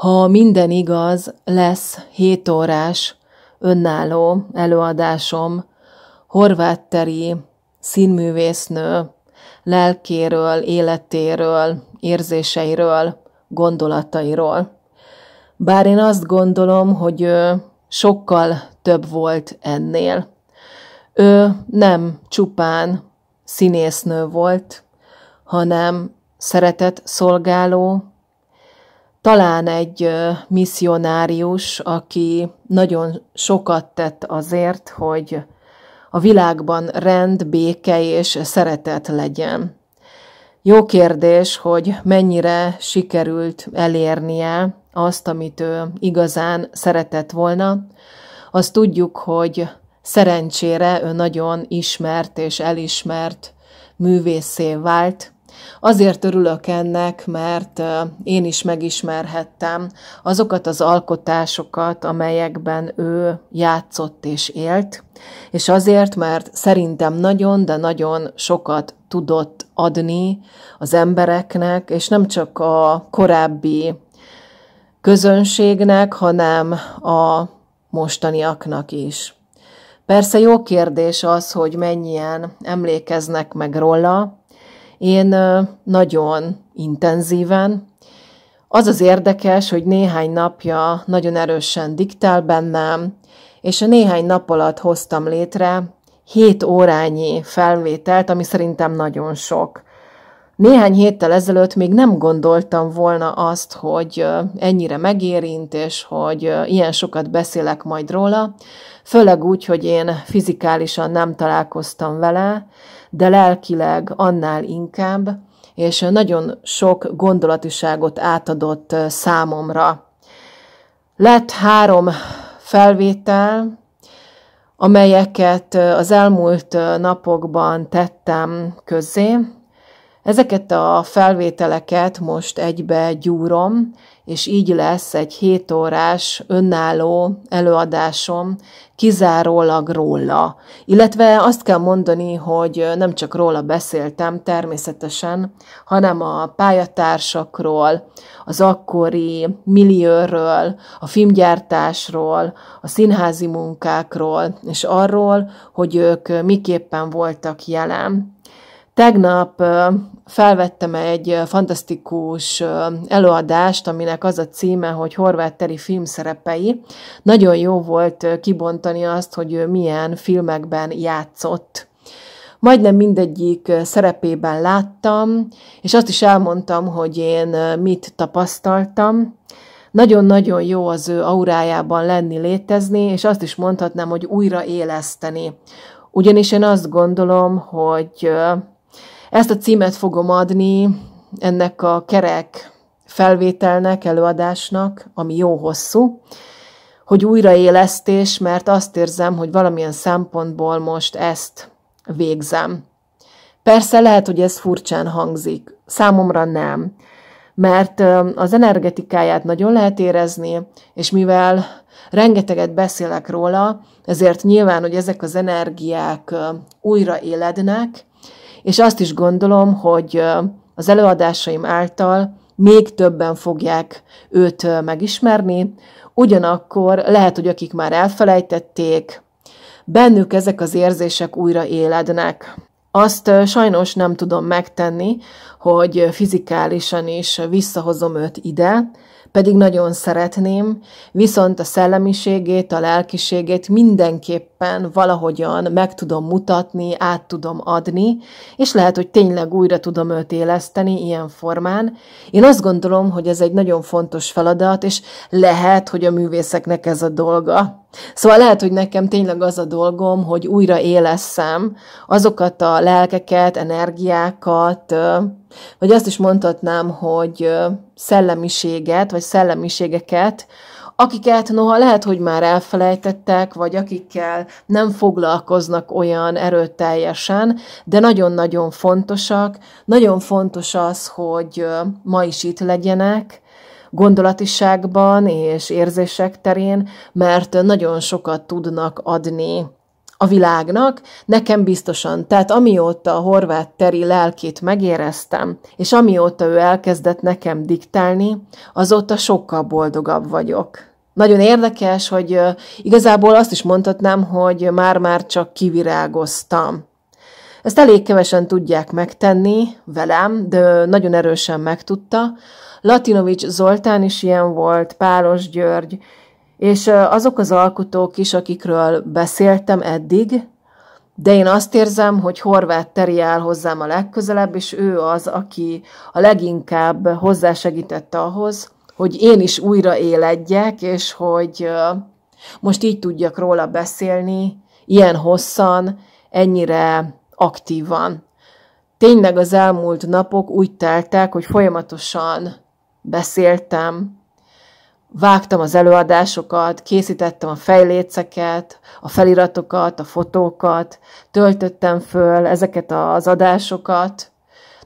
ha minden igaz, lesz 7 órás önálló előadásom horvát teri színművésznő lelkéről, életéről, érzéseiről, gondolatairól. Bár én azt gondolom, hogy ő sokkal több volt ennél. Ő nem csupán színésznő volt, hanem szeretett szolgáló, talán egy misszionárius, aki nagyon sokat tett azért, hogy a világban rend, béke és szeretet legyen. Jó kérdés, hogy mennyire sikerült elérnie azt, amit ő igazán szeretett volna. Azt tudjuk, hogy szerencsére ő nagyon ismert és elismert művészé vált, Azért örülök ennek, mert én is megismerhettem azokat az alkotásokat, amelyekben ő játszott és élt, és azért, mert szerintem nagyon, de nagyon sokat tudott adni az embereknek, és nem csak a korábbi közönségnek, hanem a mostaniaknak is. Persze jó kérdés az, hogy mennyien emlékeznek meg róla, én nagyon intenzíven. Az az érdekes, hogy néhány napja nagyon erősen diktál bennem, és a néhány nap alatt hoztam létre 7 órányi felvételt, ami szerintem nagyon sok. Néhány héttel ezelőtt még nem gondoltam volna azt, hogy ennyire megérint, és hogy ilyen sokat beszélek majd róla, főleg úgy, hogy én fizikálisan nem találkoztam vele, de lelkileg annál inkább, és nagyon sok gondolatiságot átadott számomra. Lett három felvétel, amelyeket az elmúlt napokban tettem közzé, Ezeket a felvételeket most egybe gyúrom, és így lesz egy 7 órás önálló előadásom kizárólag róla. Illetve azt kell mondani, hogy nem csak róla beszéltem természetesen, hanem a pályatársakról, az akkori milliőről, a filmgyártásról, a színházi munkákról, és arról, hogy ők miképpen voltak jelen Tegnap felvettem egy fantasztikus előadást, aminek az a címe, hogy Horváth teri filmszerepei. Nagyon jó volt kibontani azt, hogy ő milyen filmekben játszott. Majdnem mindegyik szerepében láttam, és azt is elmondtam, hogy én mit tapasztaltam. Nagyon-nagyon jó az ő aurájában lenni, létezni, és azt is mondhatnám, hogy újra éleszteni. Ugyanis én azt gondolom, hogy ezt a címet fogom adni ennek a kerek felvételnek, előadásnak, ami jó hosszú, hogy újraélesztés, mert azt érzem, hogy valamilyen szempontból most ezt végzem. Persze lehet, hogy ez furcsán hangzik, számomra nem, mert az energetikáját nagyon lehet érezni, és mivel rengeteget beszélek róla, ezért nyilván, hogy ezek az energiák újraélednek és azt is gondolom, hogy az előadásaim által még többen fogják őt megismerni, ugyanakkor lehet, hogy akik már elfelejtették, bennük ezek az érzések újra élednek. Azt sajnos nem tudom megtenni, hogy fizikálisan is visszahozom őt ide, pedig nagyon szeretném, viszont a szellemiségét, a lelkiségét mindenképp mindenképpen valahogyan meg tudom mutatni, át tudom adni, és lehet, hogy tényleg újra tudom őt éleszteni ilyen formán. Én azt gondolom, hogy ez egy nagyon fontos feladat, és lehet, hogy a művészeknek ez a dolga. Szóval lehet, hogy nekem tényleg az a dolgom, hogy újra éleszem azokat a lelkeket, energiákat, vagy azt is mondhatnám, hogy szellemiséget, vagy szellemiségeket, akiket noha lehet, hogy már elfelejtettek, vagy akikkel nem foglalkoznak olyan erőteljesen, de nagyon-nagyon fontosak. Nagyon fontos az, hogy ma is itt legyenek, gondolatiságban és érzések terén, mert nagyon sokat tudnak adni a világnak, nekem biztosan. Tehát amióta a horvát teri lelkét megéreztem, és amióta ő elkezdett nekem diktálni, azóta sokkal boldogabb vagyok nagyon érdekes, hogy igazából azt is mondhatnám, hogy már-már csak kivirágoztam. Ezt elég kevesen tudják megtenni velem, de nagyon erősen megtudta. Latinovics Zoltán is ilyen volt, Pálos György, és azok az alkotók is, akikről beszéltem eddig, de én azt érzem, hogy Horváth Teri áll hozzám a legközelebb, és ő az, aki a leginkább hozzásegítette ahhoz, hogy én is újra éledjek, és hogy most így tudjak róla beszélni, ilyen hosszan, ennyire aktívan. Tényleg az elmúlt napok úgy teltek, hogy folyamatosan beszéltem, vágtam az előadásokat, készítettem a fejléceket, a feliratokat, a fotókat, töltöttem föl ezeket az adásokat,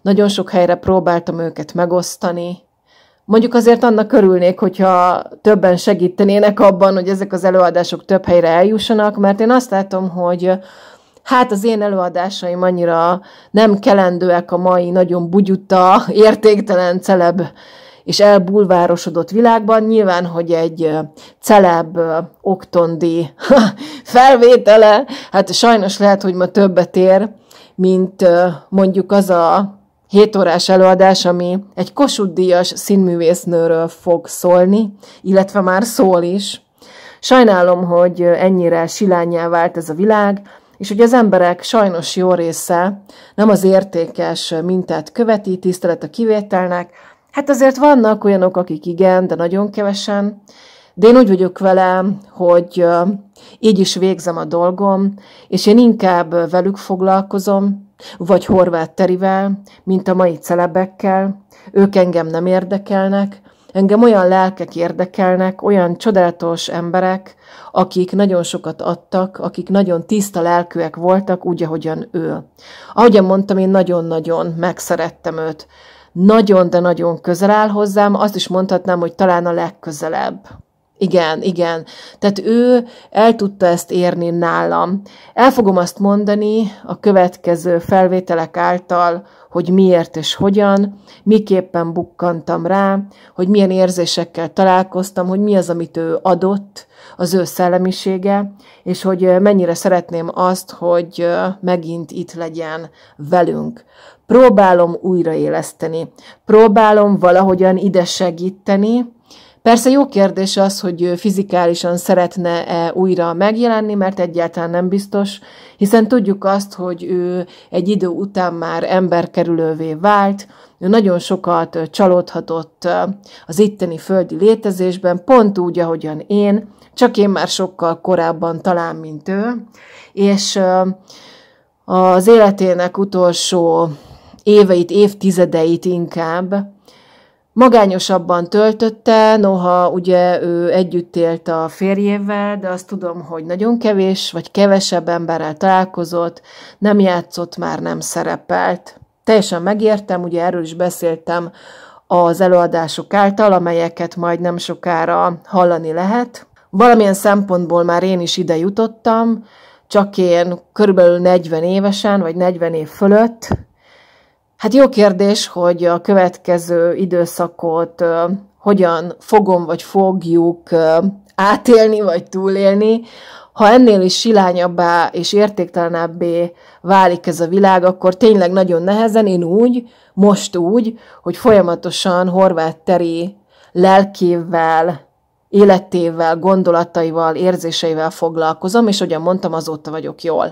nagyon sok helyre próbáltam őket megosztani, Mondjuk azért annak körülnék, hogyha többen segítenének abban, hogy ezek az előadások több helyre eljussanak, mert én azt látom, hogy hát az én előadásaim annyira nem kelendőek a mai nagyon bugyuta, értéktelen, celeb és elbulvárosodott világban. Nyilván, hogy egy celeb oktondi felvétele, hát sajnos lehet, hogy ma többet ér, mint mondjuk az a 7 órás előadás, ami egy kosudíjas színművésznőről fog szólni, illetve már szól is. Sajnálom, hogy ennyire silányá vált ez a világ, és hogy az emberek sajnos jó része nem az értékes mintát követi, tisztelet a kivételnek, hát azért vannak olyanok, akik igen, de nagyon kevesen, de én úgy vagyok vele, hogy így is végzem a dolgom, és én inkább velük foglalkozom, vagy horvát Terivel, mint a mai celebekkel, ők engem nem érdekelnek, engem olyan lelkek érdekelnek, olyan csodálatos emberek, akik nagyon sokat adtak, akik nagyon tiszta lelkűek voltak, úgy, ahogyan ő. Ahogyan mondtam, én nagyon-nagyon megszerettem őt. Nagyon, de nagyon közel áll hozzám, azt is mondhatnám, hogy talán a legközelebb. Igen, igen. Tehát ő el tudta ezt érni nálam. El fogom azt mondani a következő felvételek által, hogy miért és hogyan, miképpen bukkantam rá, hogy milyen érzésekkel találkoztam, hogy mi az, amit ő adott, az ő szellemisége, és hogy mennyire szeretném azt, hogy megint itt legyen velünk. Próbálom újraéleszteni, próbálom valahogyan ide segíteni, Persze jó kérdés az, hogy fizikálisan szeretne-e újra megjelenni, mert egyáltalán nem biztos, hiszen tudjuk azt, hogy ő egy idő után már emberkerülővé vált, ő nagyon sokat csalódhatott az itteni földi létezésben, pont úgy, ahogyan én, csak én már sokkal korábban talán, mint ő, és az életének utolsó éveit, évtizedeit inkább magányosabban töltötte, noha ugye ő együtt élt a férjével, de azt tudom, hogy nagyon kevés vagy kevesebb emberrel találkozott, nem játszott, már nem szerepelt. Teljesen megértem, ugye erről is beszéltem az előadások által, amelyeket majd nem sokára hallani lehet. Valamilyen szempontból már én is ide jutottam, csak én körülbelül 40 évesen, vagy 40 év fölött, Hát jó kérdés, hogy a következő időszakot hogyan fogom vagy fogjuk átélni vagy túlélni. Ha ennél is silányabbá és értéktelenebbé válik ez a világ, akkor tényleg nagyon nehezen, én úgy, most úgy, hogy folyamatosan horvát teri lelkével, életével, gondolataival, érzéseivel foglalkozom, és ugyan mondtam, azóta vagyok jól.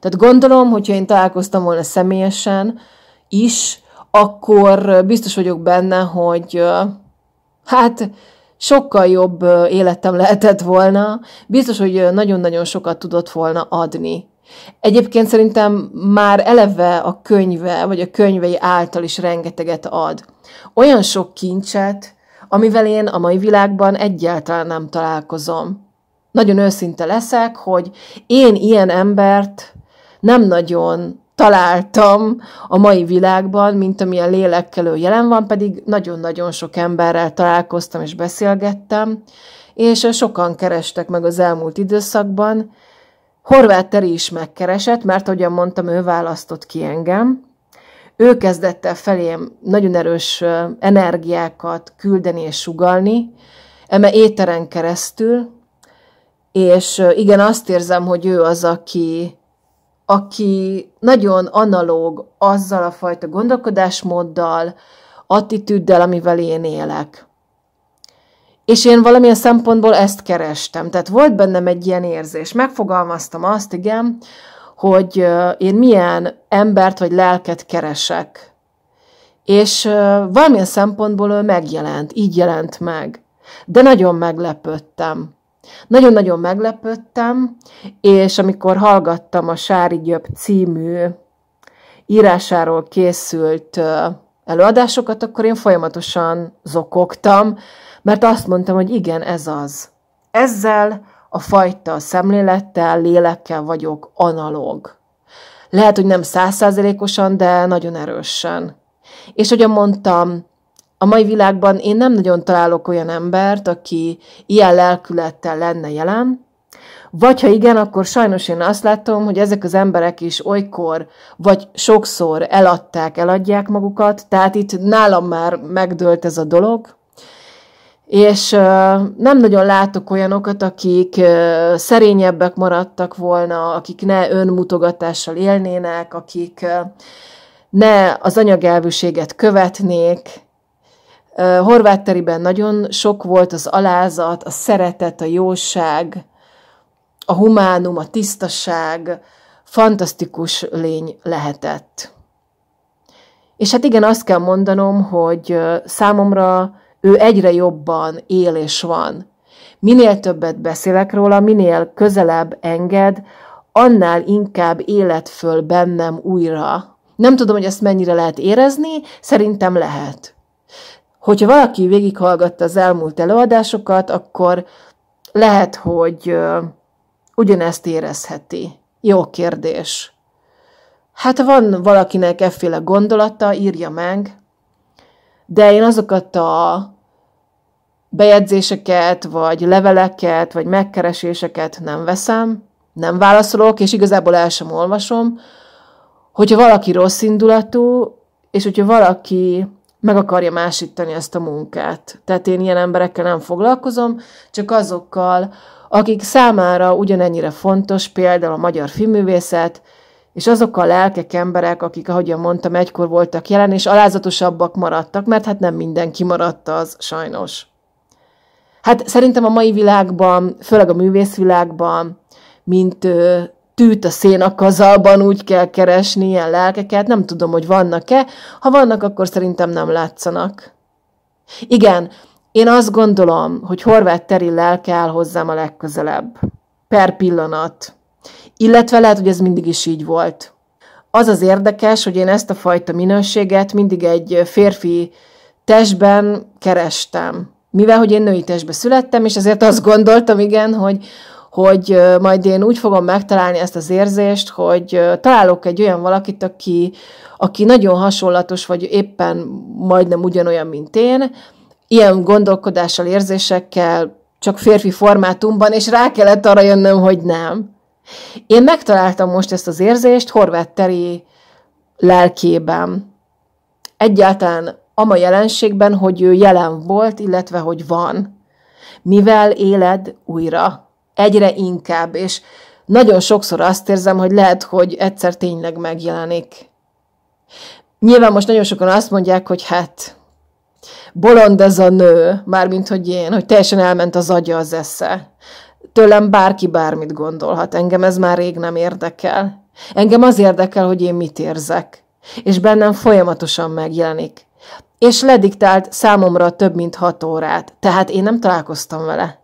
Tehát gondolom, hogyha én találkoztam volna személyesen, is, akkor biztos vagyok benne, hogy hát sokkal jobb életem lehetett volna, biztos, hogy nagyon-nagyon sokat tudott volna adni. Egyébként szerintem már eleve a könyve, vagy a könyvei által is rengeteget ad. Olyan sok kincset, amivel én a mai világban egyáltalán nem találkozom. Nagyon őszinte leszek, hogy én ilyen embert nem nagyon találtam a mai világban, mint amilyen lélekkelő jelen van, pedig nagyon-nagyon sok emberrel találkoztam és beszélgettem, és sokan kerestek meg az elmúlt időszakban. Horváth Teri is megkeresett, mert ahogyan mondtam, ő választott ki engem. Ő kezdette felém nagyon erős energiákat küldeni és sugalni, eme éteren keresztül, és igen, azt érzem, hogy ő az, aki aki nagyon analóg azzal a fajta gondolkodásmóddal, attitűddel, amivel én élek. És én valamilyen szempontból ezt kerestem. Tehát volt bennem egy ilyen érzés. Megfogalmaztam azt, igen, hogy én milyen embert vagy lelket keresek. És valamilyen szempontból ő megjelent, így jelent meg. De nagyon meglepődtem. Nagyon-nagyon meglepődtem, és amikor hallgattam a Sári Gyöbb című írásáról készült előadásokat, akkor én folyamatosan zokogtam, mert azt mondtam, hogy igen, ez az. Ezzel a fajta szemlélettel, lélekkel vagyok analóg. Lehet, hogy nem százszázalékosan, de nagyon erősen. És ugye mondtam, a mai világban én nem nagyon találok olyan embert, aki ilyen lelkülettel lenne jelen, vagy ha igen, akkor sajnos én azt látom, hogy ezek az emberek is olykor, vagy sokszor eladták, eladják magukat, tehát itt nálam már megdőlt ez a dolog, és nem nagyon látok olyanokat, akik szerényebbek maradtak volna, akik ne önmutogatással élnének, akik ne az anyagelvűséget követnék, Horvátteriben nagyon sok volt az alázat, a szeretet, a jóság, a humánum, a tisztaság, fantasztikus lény lehetett. És hát igen, azt kell mondanom, hogy számomra ő egyre jobban él és van. Minél többet beszélek róla, minél közelebb enged, annál inkább élet föl bennem újra. Nem tudom, hogy ezt mennyire lehet érezni, szerintem lehet. Hogyha valaki végighallgatta az elmúlt előadásokat, akkor lehet, hogy ugyanezt érezheti. Jó kérdés. Hát van valakinek efféle gondolata, írja meg, de én azokat a bejegyzéseket, vagy leveleket, vagy megkereséseket nem veszem, nem válaszolok, és igazából el sem olvasom, hogyha valaki rossz indulatú, és hogyha valaki meg akarja másítani ezt a munkát. Tehát én ilyen emberekkel nem foglalkozom, csak azokkal, akik számára ugyanennyire fontos, például a magyar filmművészet, és azok a lelkek emberek, akik, ahogyan mondtam, egykor voltak jelen, és alázatosabbak maradtak, mert hát nem mindenki maradt az, sajnos. Hát szerintem a mai világban, főleg a művészvilágban, mint tűt a szén a kazalban, úgy kell keresni ilyen lelkeket, nem tudom, hogy vannak-e. Ha vannak, akkor szerintem nem látszanak. Igen, én azt gondolom, hogy horvát teri lelke áll hozzám a legközelebb. Per pillanat. Illetve lehet, hogy ez mindig is így volt. Az az érdekes, hogy én ezt a fajta minőséget mindig egy férfi testben kerestem. Mivel, hogy én női testbe születtem, és ezért azt gondoltam, igen, hogy, hogy majd én úgy fogom megtalálni ezt az érzést, hogy találok egy olyan valakit, aki, aki nagyon hasonlatos, vagy éppen majdnem ugyanolyan, mint én, ilyen gondolkodással, érzésekkel, csak férfi formátumban, és rá kellett arra jönnöm, hogy nem. Én megtaláltam most ezt az érzést Horváth Teri lelkében. Egyáltalán ama jelenségben, hogy ő jelen volt, illetve hogy van. Mivel éled újra? egyre inkább, és nagyon sokszor azt érzem, hogy lehet, hogy egyszer tényleg megjelenik. Nyilván most nagyon sokan azt mondják, hogy hát bolond ez a nő, mármint hogy én, hogy teljesen elment az agya az esze. Tőlem bárki bármit gondolhat, engem ez már rég nem érdekel. Engem az érdekel, hogy én mit érzek, és bennem folyamatosan megjelenik. És lediktált számomra több mint hat órát, tehát én nem találkoztam vele.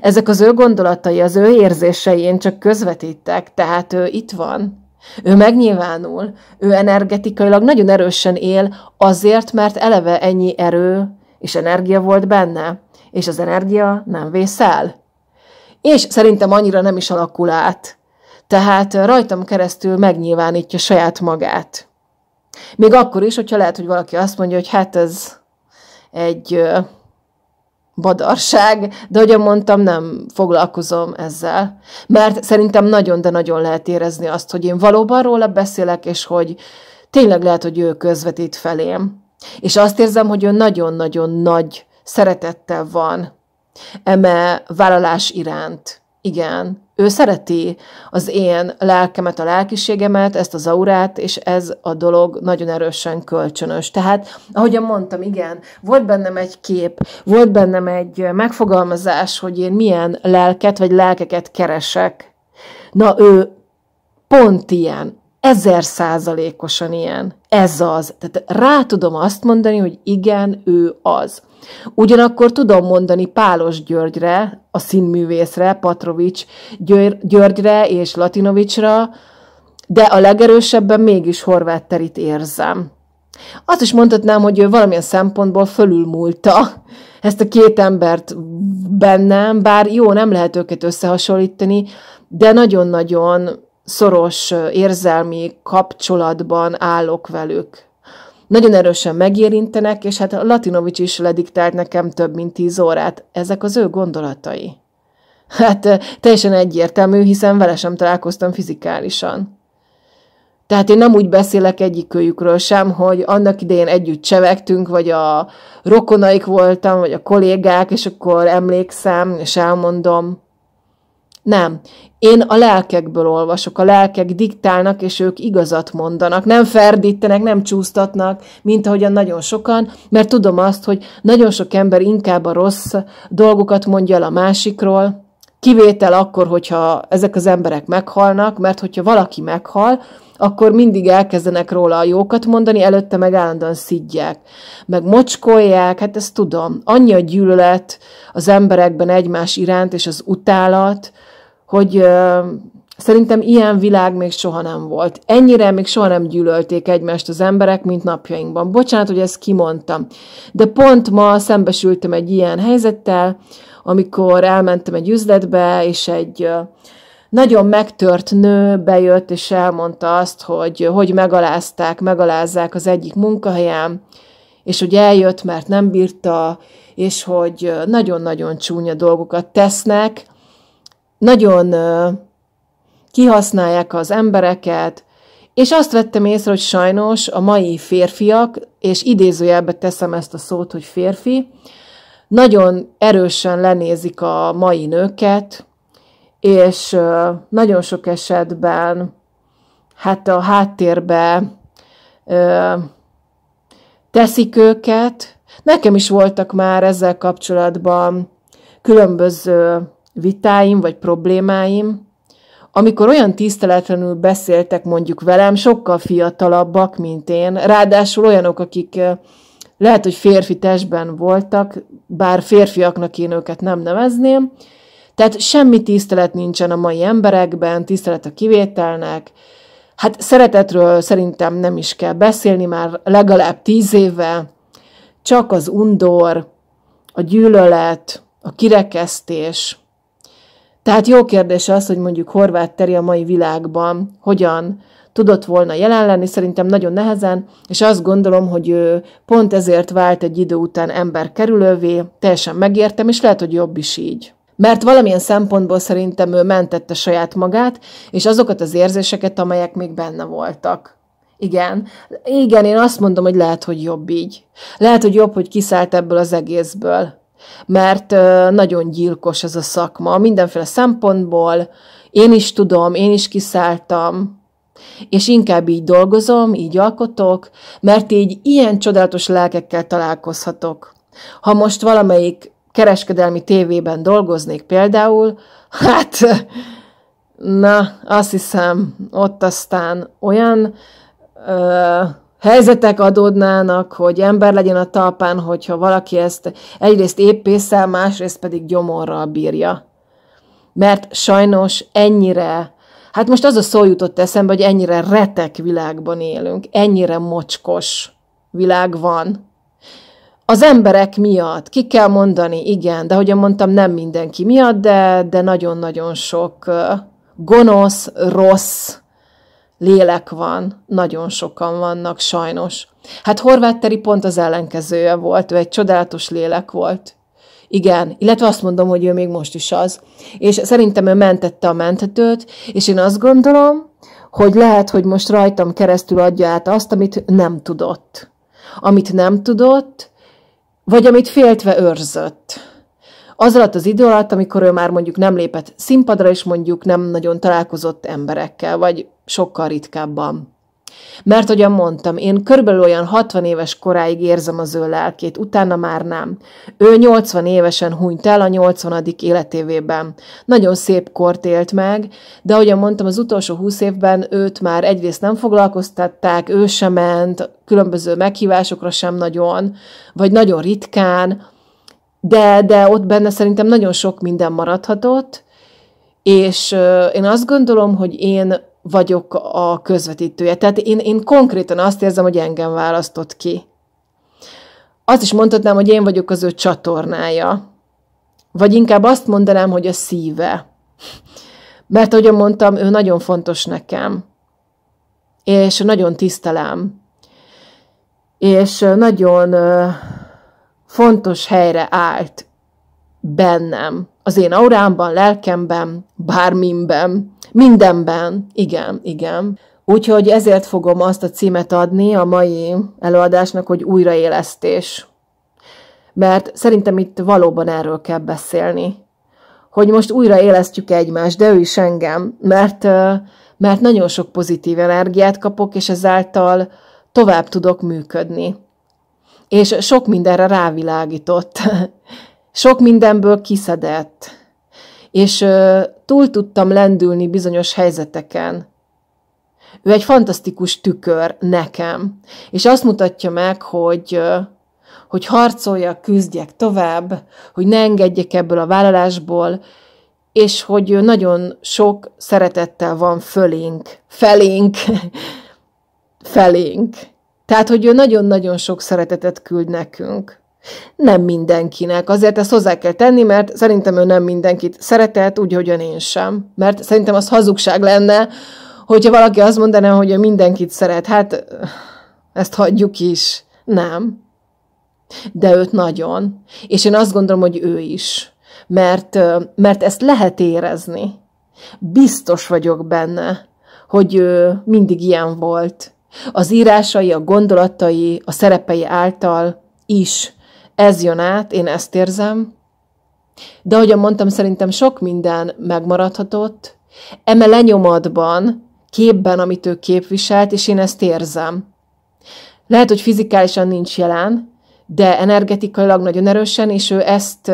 Ezek az ő gondolatai, az ő érzései én csak közvetítek, tehát ő itt van. Ő megnyilvánul, ő energetikailag nagyon erősen él, azért, mert eleve ennyi erő és energia volt benne, és az energia nem vész el. És szerintem annyira nem is alakul át. Tehát rajtam keresztül megnyilvánítja saját magát. Még akkor is, hogyha lehet, hogy valaki azt mondja, hogy hát ez egy badarság, de ahogy mondtam, nem foglalkozom ezzel. Mert szerintem nagyon, de nagyon lehet érezni azt, hogy én valóban róla beszélek, és hogy tényleg lehet, hogy ő közvetít felém. És azt érzem, hogy ő nagyon-nagyon nagy szeretettel van eme vállalás iránt igen, ő szereti az én lelkemet, a lelkiségemet, ezt az aurát, és ez a dolog nagyon erősen kölcsönös. Tehát, ahogyan mondtam, igen, volt bennem egy kép, volt bennem egy megfogalmazás, hogy én milyen lelket vagy lelkeket keresek. Na ő pont ilyen, ezer százalékosan ilyen. Ez az. Tehát rá tudom azt mondani, hogy igen, ő az. Ugyanakkor tudom mondani Pálos Györgyre, a színművészre, Patrovics Györgyre és Latinovicsra, de a legerősebben mégis Horváth Terit érzem. Azt is mondhatnám, hogy ő valamilyen szempontból fölülmúlta ezt a két embert bennem, bár jó, nem lehet őket összehasonlítani, de nagyon-nagyon szoros érzelmi kapcsolatban állok velük. Nagyon erősen megérintenek, és hát Latinovics is lediktált nekem több mint tíz órát. Ezek az ő gondolatai. Hát teljesen egyértelmű, hiszen vele sem találkoztam fizikálisan. Tehát én nem úgy beszélek egyikőjükről sem, hogy annak idején együtt csevegtünk, vagy a rokonaik voltam, vagy a kollégák, és akkor emlékszem, és elmondom. Nem. Én a lelkekből olvasok, a lelkek diktálnak, és ők igazat mondanak, nem ferdítenek, nem csúsztatnak, mint ahogyan nagyon sokan, mert tudom azt, hogy nagyon sok ember inkább a rossz dolgokat mondja el a másikról, kivétel akkor, hogyha ezek az emberek meghalnak, mert hogyha valaki meghal, akkor mindig elkezdenek róla a jókat mondani, előtte meg állandóan szidják, meg mocskolják, hát ezt tudom. Annyi a gyűlölet az emberekben egymás iránt, és az utálat, hogy ö, szerintem ilyen világ még soha nem volt. Ennyire még soha nem gyűlölték egymást az emberek, mint napjainkban. Bocsánat, hogy ezt kimondtam. De pont ma szembesültem egy ilyen helyzettel, amikor elmentem egy üzletbe, és egy ö, nagyon megtört nő bejött, és elmondta azt, hogy hogy megalázták, megalázzák az egyik munkahelyem, és hogy eljött, mert nem bírta, és hogy nagyon-nagyon csúnya dolgokat tesznek, nagyon kihasználják az embereket, és azt vettem észre, hogy sajnos a mai férfiak, és idézőjelbe teszem ezt a szót, hogy férfi, nagyon erősen lenézik a mai nőket, és nagyon sok esetben hát a háttérbe teszik őket. Nekem is voltak már ezzel kapcsolatban különböző vitáim vagy problémáim, amikor olyan tiszteletlenül beszéltek mondjuk velem, sokkal fiatalabbak, mint én, ráadásul olyanok, akik eh, lehet, hogy férfi testben voltak, bár férfiaknak én őket nem nevezném, tehát semmi tisztelet nincsen a mai emberekben, tisztelet a kivételnek, Hát szeretetről szerintem nem is kell beszélni, már legalább tíz éve. Csak az undor, a gyűlölet, a kirekesztés, tehát jó kérdés az, hogy mondjuk Horváth Teri a mai világban hogyan tudott volna jelen lenni, szerintem nagyon nehezen, és azt gondolom, hogy ő pont ezért vált egy idő után ember kerülővé, teljesen megértem, és lehet, hogy jobb is így. Mert valamilyen szempontból szerintem ő mentette saját magát, és azokat az érzéseket, amelyek még benne voltak. Igen. Igen, én azt mondom, hogy lehet, hogy jobb így. Lehet, hogy jobb, hogy kiszállt ebből az egészből mert nagyon gyilkos ez a szakma, mindenféle szempontból, én is tudom, én is kiszálltam, és inkább így dolgozom, így alkotok, mert így ilyen csodálatos lelkekkel találkozhatok. Ha most valamelyik kereskedelmi tévében dolgoznék például, hát na, azt hiszem, ott aztán olyan helyzetek adódnának, hogy ember legyen a talpán, hogyha valaki ezt egyrészt éppészel, másrészt pedig gyomorral bírja. Mert sajnos ennyire, hát most az a szó jutott eszembe, hogy ennyire retek világban élünk, ennyire mocskos világ van. Az emberek miatt, ki kell mondani, igen, de ahogyan mondtam, nem mindenki miatt, de, de nagyon-nagyon sok gonosz, rossz, lélek van, nagyon sokan vannak, sajnos. Hát Horváth Teri pont az ellenkezője volt, ő egy csodálatos lélek volt. Igen, illetve azt mondom, hogy ő még most is az. És szerintem ő mentette a menthetőt, és én azt gondolom, hogy lehet, hogy most rajtam keresztül adja át azt, amit nem tudott. Amit nem tudott, vagy amit féltve őrzött az alatt az idő alatt, amikor ő már mondjuk nem lépett színpadra, és mondjuk nem nagyon találkozott emberekkel, vagy sokkal ritkábban. Mert, ahogyan mondtam, én körülbelül olyan 60 éves koráig érzem az ő lelkét, utána már nem. Ő 80 évesen hunyt el a 80. életévében. Nagyon szép kort élt meg, de ahogyan mondtam, az utolsó 20 évben őt már egyrészt nem foglalkoztatták, ő sem ment, különböző meghívásokra sem nagyon, vagy nagyon ritkán, de, de ott benne szerintem nagyon sok minden maradhatott, és én azt gondolom, hogy én vagyok a közvetítője. Tehát én, én konkrétan azt érzem, hogy engem választott ki. Azt is mondhatnám, hogy én vagyok az ő csatornája. Vagy inkább azt mondanám, hogy a szíve. Mert, ahogy mondtam, ő nagyon fontos nekem. És nagyon tisztelem. És nagyon fontos helyre állt bennem, az én aurámban, lelkemben, bármimben, mindenben, igen, igen. Úgyhogy ezért fogom azt a címet adni a mai előadásnak, hogy újraélesztés. Mert szerintem itt valóban erről kell beszélni. Hogy most újraélesztjük egymást, de ő is engem, mert, mert nagyon sok pozitív energiát kapok, és ezáltal tovább tudok működni és sok mindenre rávilágított. Sok mindenből kiszedett. És túl tudtam lendülni bizonyos helyzeteken. Ő egy fantasztikus tükör nekem, és azt mutatja meg, hogy, hogy harcoljak, küzdjek tovább, hogy ne engedjek ebből a vállalásból, és hogy nagyon sok szeretettel van fölénk, felénk, felénk. Tehát, hogy ő nagyon-nagyon sok szeretetet küld nekünk. Nem mindenkinek. Azért ezt hozzá kell tenni, mert szerintem ő nem mindenkit szeretett, úgy, hogy én sem. Mert szerintem az hazugság lenne, hogyha valaki azt mondaná, hogy ő mindenkit szeret. Hát, ezt hagyjuk is. Nem. De őt nagyon. És én azt gondolom, hogy ő is. Mert, mert ezt lehet érezni. Biztos vagyok benne, hogy ő mindig ilyen volt az írásai, a gondolatai, a szerepei által is ez jön át, én ezt érzem. De ahogyan mondtam, szerintem sok minden megmaradhatott. Eme lenyomatban, képben, amit ő képviselt, és én ezt érzem. Lehet, hogy fizikálisan nincs jelen, de energetikailag nagyon erősen, és ő ezt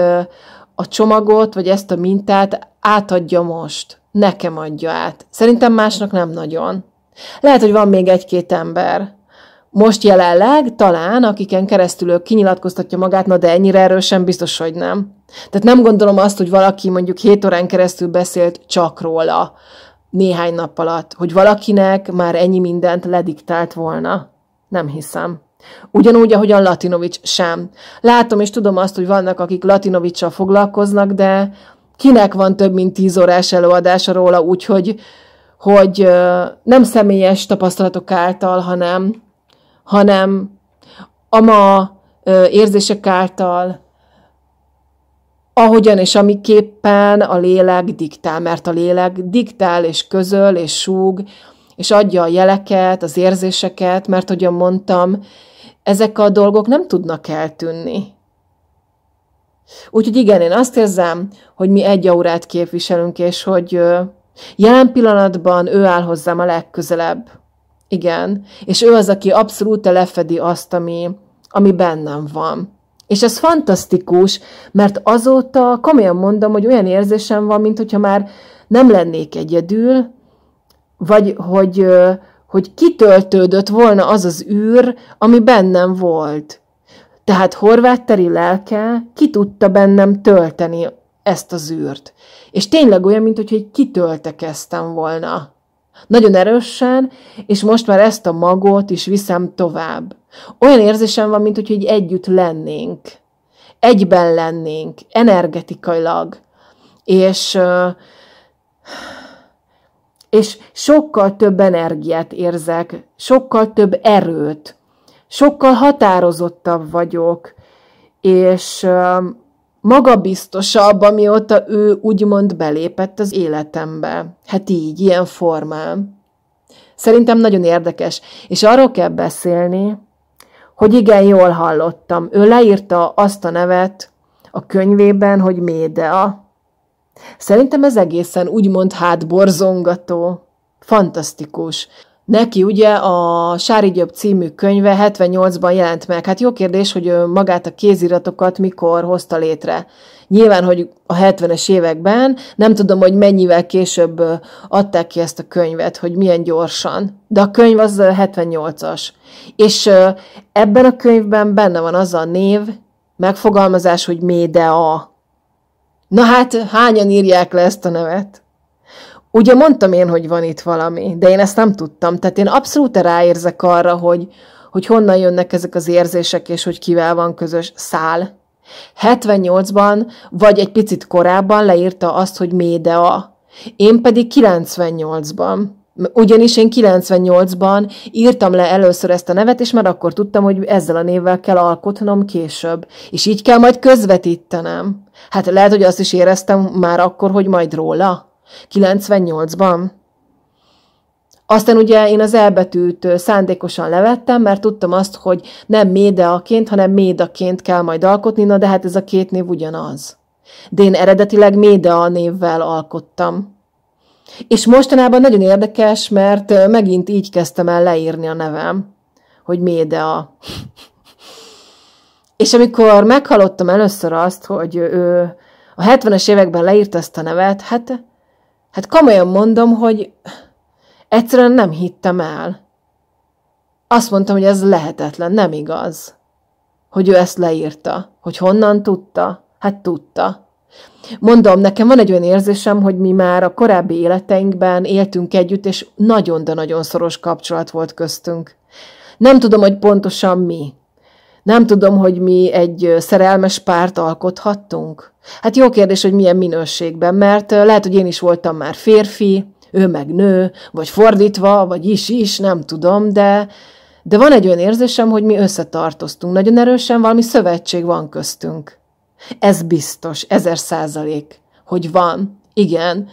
a csomagot, vagy ezt a mintát átadja most. Nekem adja át. Szerintem másnak nem nagyon. Lehet, hogy van még egy-két ember. Most jelenleg talán, akiken keresztül ő kinyilatkoztatja magát, na de ennyire erről sem biztos, hogy nem. Tehát nem gondolom azt, hogy valaki mondjuk 7 órán keresztül beszélt csak róla néhány nap alatt, hogy valakinek már ennyi mindent lediktált volna. Nem hiszem. Ugyanúgy, ahogyan Latinovics sem. Látom és tudom azt, hogy vannak, akik Latinovicsal foglalkoznak, de kinek van több mint tíz órás előadása róla, úgyhogy hogy nem személyes tapasztalatok által, hanem, hanem a ma érzések által, ahogyan és amiképpen a lélek diktál, mert a lélek diktál és közöl és súg, és adja a jeleket, az érzéseket, mert ahogyan mondtam, ezek a dolgok nem tudnak eltűnni. Úgyhogy igen, én azt érzem, hogy mi egy aurát képviselünk, és hogy Jelen pillanatban ő áll hozzám a legközelebb. Igen. És ő az, aki abszolút lefedi azt, ami, ami bennem van. És ez fantasztikus, mert azóta komolyan mondom, hogy olyan érzésem van, mint hogyha már nem lennék egyedül, vagy hogy, hogy kitöltődött volna az az űr, ami bennem volt. Tehát horvátteri lelke ki tudta bennem tölteni ezt az űrt. És tényleg olyan, mint egy kitöltekeztem volna. Nagyon erősen, és most már ezt a magot is viszem tovább. Olyan érzésem van, mintha egy együtt lennénk. Egyben lennénk, energetikailag. És, és sokkal több energiát érzek, sokkal több erőt, sokkal határozottabb vagyok, és magabiztosabb, amióta ő úgymond belépett az életembe. Hát így, ilyen formán. Szerintem nagyon érdekes, és arról kell beszélni, hogy igen, jól hallottam. Ő leírta azt a nevet a könyvében, hogy Médea. Szerintem ez egészen úgymond hátborzongató. Fantasztikus. Neki ugye a Sári Gyöbb című könyve 78-ban jelent meg. Hát jó kérdés, hogy magát a kéziratokat mikor hozta létre. Nyilván, hogy a 70-es években, nem tudom, hogy mennyivel később adták ki ezt a könyvet, hogy milyen gyorsan. De a könyv az 78-as. És ebben a könyvben benne van az a név, megfogalmazás, hogy Médea. Na hát, hányan írják le ezt a nevet? Ugye mondtam én, hogy van itt valami, de én ezt nem tudtam. Tehát én abszolút ráérzek arra, hogy, hogy honnan jönnek ezek az érzések, és hogy kivel van közös szál. 78-ban, vagy egy picit korábban leírta azt, hogy médea. Én pedig 98-ban. Ugyanis én 98-ban írtam le először ezt a nevet, és már akkor tudtam, hogy ezzel a névvel kell alkotnom később. És így kell majd közvetítenem. Hát lehet, hogy azt is éreztem már akkor, hogy majd róla. 98-ban? Aztán ugye én az elbetűt szándékosan levettem, mert tudtam azt, hogy nem médeaként, hanem médaként kell majd alkotni, na de hát ez a két név ugyanaz. De én eredetileg médea névvel alkottam. És mostanában nagyon érdekes, mert megint így kezdtem el leírni a nevem, hogy médea. És amikor meghallottam először azt, hogy ő a 70-es években leírta ezt a nevet, hát Hát komolyan mondom, hogy egyszerűen nem hittem el. Azt mondtam, hogy ez lehetetlen, nem igaz. Hogy ő ezt leírta. Hogy honnan tudta? Hát tudta. Mondom, nekem van egy olyan érzésem, hogy mi már a korábbi életeinkben éltünk együtt, és nagyon, de nagyon szoros kapcsolat volt köztünk. Nem tudom, hogy pontosan mi, nem tudom, hogy mi egy szerelmes párt alkothattunk. Hát jó kérdés, hogy milyen minőségben, mert lehet, hogy én is voltam már férfi, ő meg nő, vagy fordítva, vagy is-is, nem tudom, de, de van egy olyan érzésem, hogy mi összetartoztunk. Nagyon erősen valami szövetség van köztünk. Ez biztos, ezer százalék, hogy van. Igen.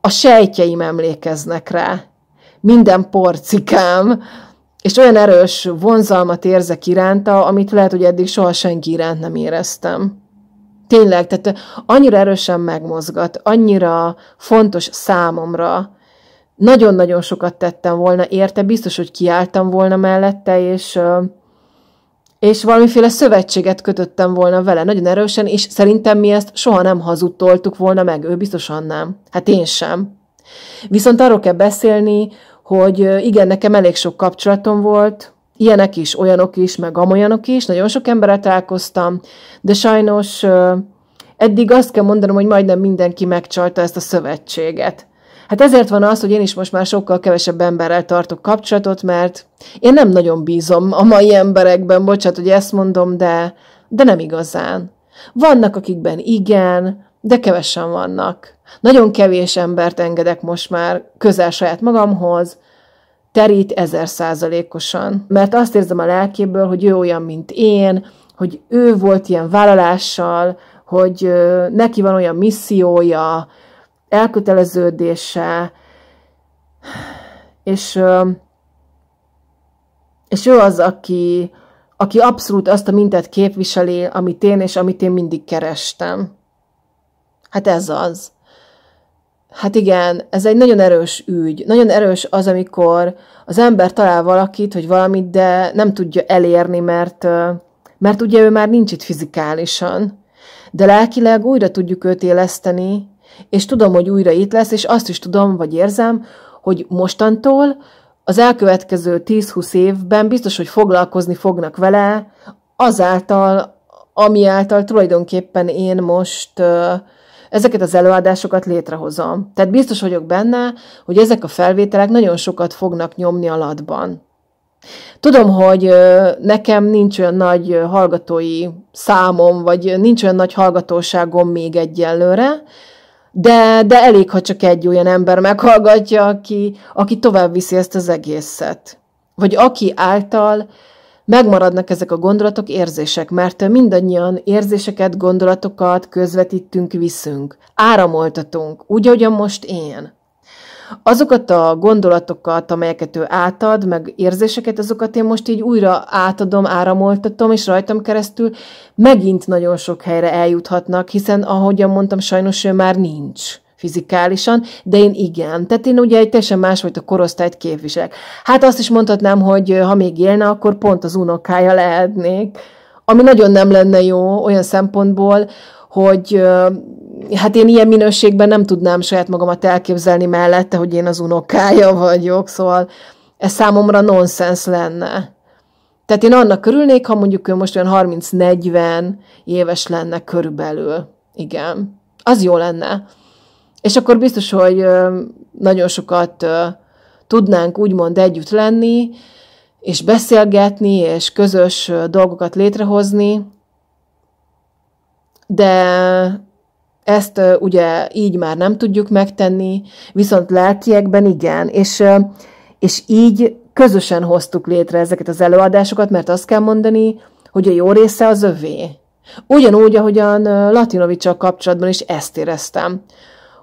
A sejtjeim emlékeznek rá. Minden porcikám, és olyan erős vonzalmat érzek iránta, amit lehet, hogy eddig soha senki iránt nem éreztem. Tényleg, tehát annyira erősen megmozgat, annyira fontos számomra. Nagyon-nagyon sokat tettem volna érte, biztos, hogy kiálltam volna mellette, és, és valamiféle szövetséget kötöttem volna vele nagyon erősen, és szerintem mi ezt soha nem hazudtoltuk volna meg, ő biztosan nem. Hát én sem. Viszont arról kell beszélni, hogy igen, nekem elég sok kapcsolatom volt, ilyenek is, olyanok is, meg amolyanok is, nagyon sok emberrel találkoztam, de sajnos eddig azt kell mondanom, hogy majdnem mindenki megcsalta ezt a szövetséget. Hát ezért van az, hogy én is most már sokkal kevesebb emberrel tartok kapcsolatot, mert én nem nagyon bízom a mai emberekben, Bocsát, hogy ezt mondom, de, de nem igazán. Vannak, akikben igen, de kevesen vannak. Nagyon kevés embert engedek most már közel saját magamhoz, terít ezer százalékosan. Mert azt érzem a lelkéből, hogy ő olyan, mint én, hogy ő volt ilyen vállalással, hogy neki van olyan missziója, elköteleződése, és, és ő az, aki, aki abszolút azt a mintát képviseli, amit én és amit én mindig kerestem. Hát ez az. Hát igen, ez egy nagyon erős ügy. Nagyon erős az, amikor az ember talál valakit, hogy valamit, de nem tudja elérni, mert, mert ugye ő már nincs itt fizikálisan. De lelkileg újra tudjuk őt éleszteni, és tudom, hogy újra itt lesz, és azt is tudom, vagy érzem, hogy mostantól az elkövetkező 10-20 évben biztos, hogy foglalkozni fognak vele, azáltal, ami által tulajdonképpen én most uh, ezeket az előadásokat létrehozom. Tehát biztos vagyok benne, hogy ezek a felvételek nagyon sokat fognak nyomni alatban. Tudom, hogy nekem nincs olyan nagy hallgatói számom, vagy nincs olyan nagy hallgatóságom még egyelőre, de, de elég, ha csak egy olyan ember meghallgatja, aki, aki tovább viszi ezt az egészet. Vagy aki által megmaradnak ezek a gondolatok, érzések, mert mindannyian érzéseket, gondolatokat közvetítünk, viszünk, áramoltatunk, úgy, ahogyan most én. Azokat a gondolatokat, amelyeket ő átad, meg érzéseket, azokat én most így újra átadom, áramoltatom, és rajtam keresztül megint nagyon sok helyre eljuthatnak, hiszen ahogyan mondtam, sajnos ő már nincs fizikálisan, de én igen. Tehát én ugye egy teljesen másfajta korosztályt képviselek. Hát azt is mondhatnám, hogy ha még élne, akkor pont az unokája lehetnék, ami nagyon nem lenne jó olyan szempontból, hogy hát én ilyen minőségben nem tudnám saját magamat elképzelni mellette, hogy én az unokája vagyok, szóval ez számomra nonsens lenne. Tehát én annak körülnék, ha mondjuk ő most olyan 30-40 éves lenne körülbelül. Igen. Az jó lenne. És akkor biztos, hogy nagyon sokat tudnánk úgymond együtt lenni, és beszélgetni, és közös dolgokat létrehozni, de ezt ugye így már nem tudjuk megtenni, viszont lelkiekben igen, és, és így közösen hoztuk létre ezeket az előadásokat, mert azt kell mondani, hogy a jó része az övé. Ugyanúgy, ahogyan Latinovicsal kapcsolatban is ezt éreztem,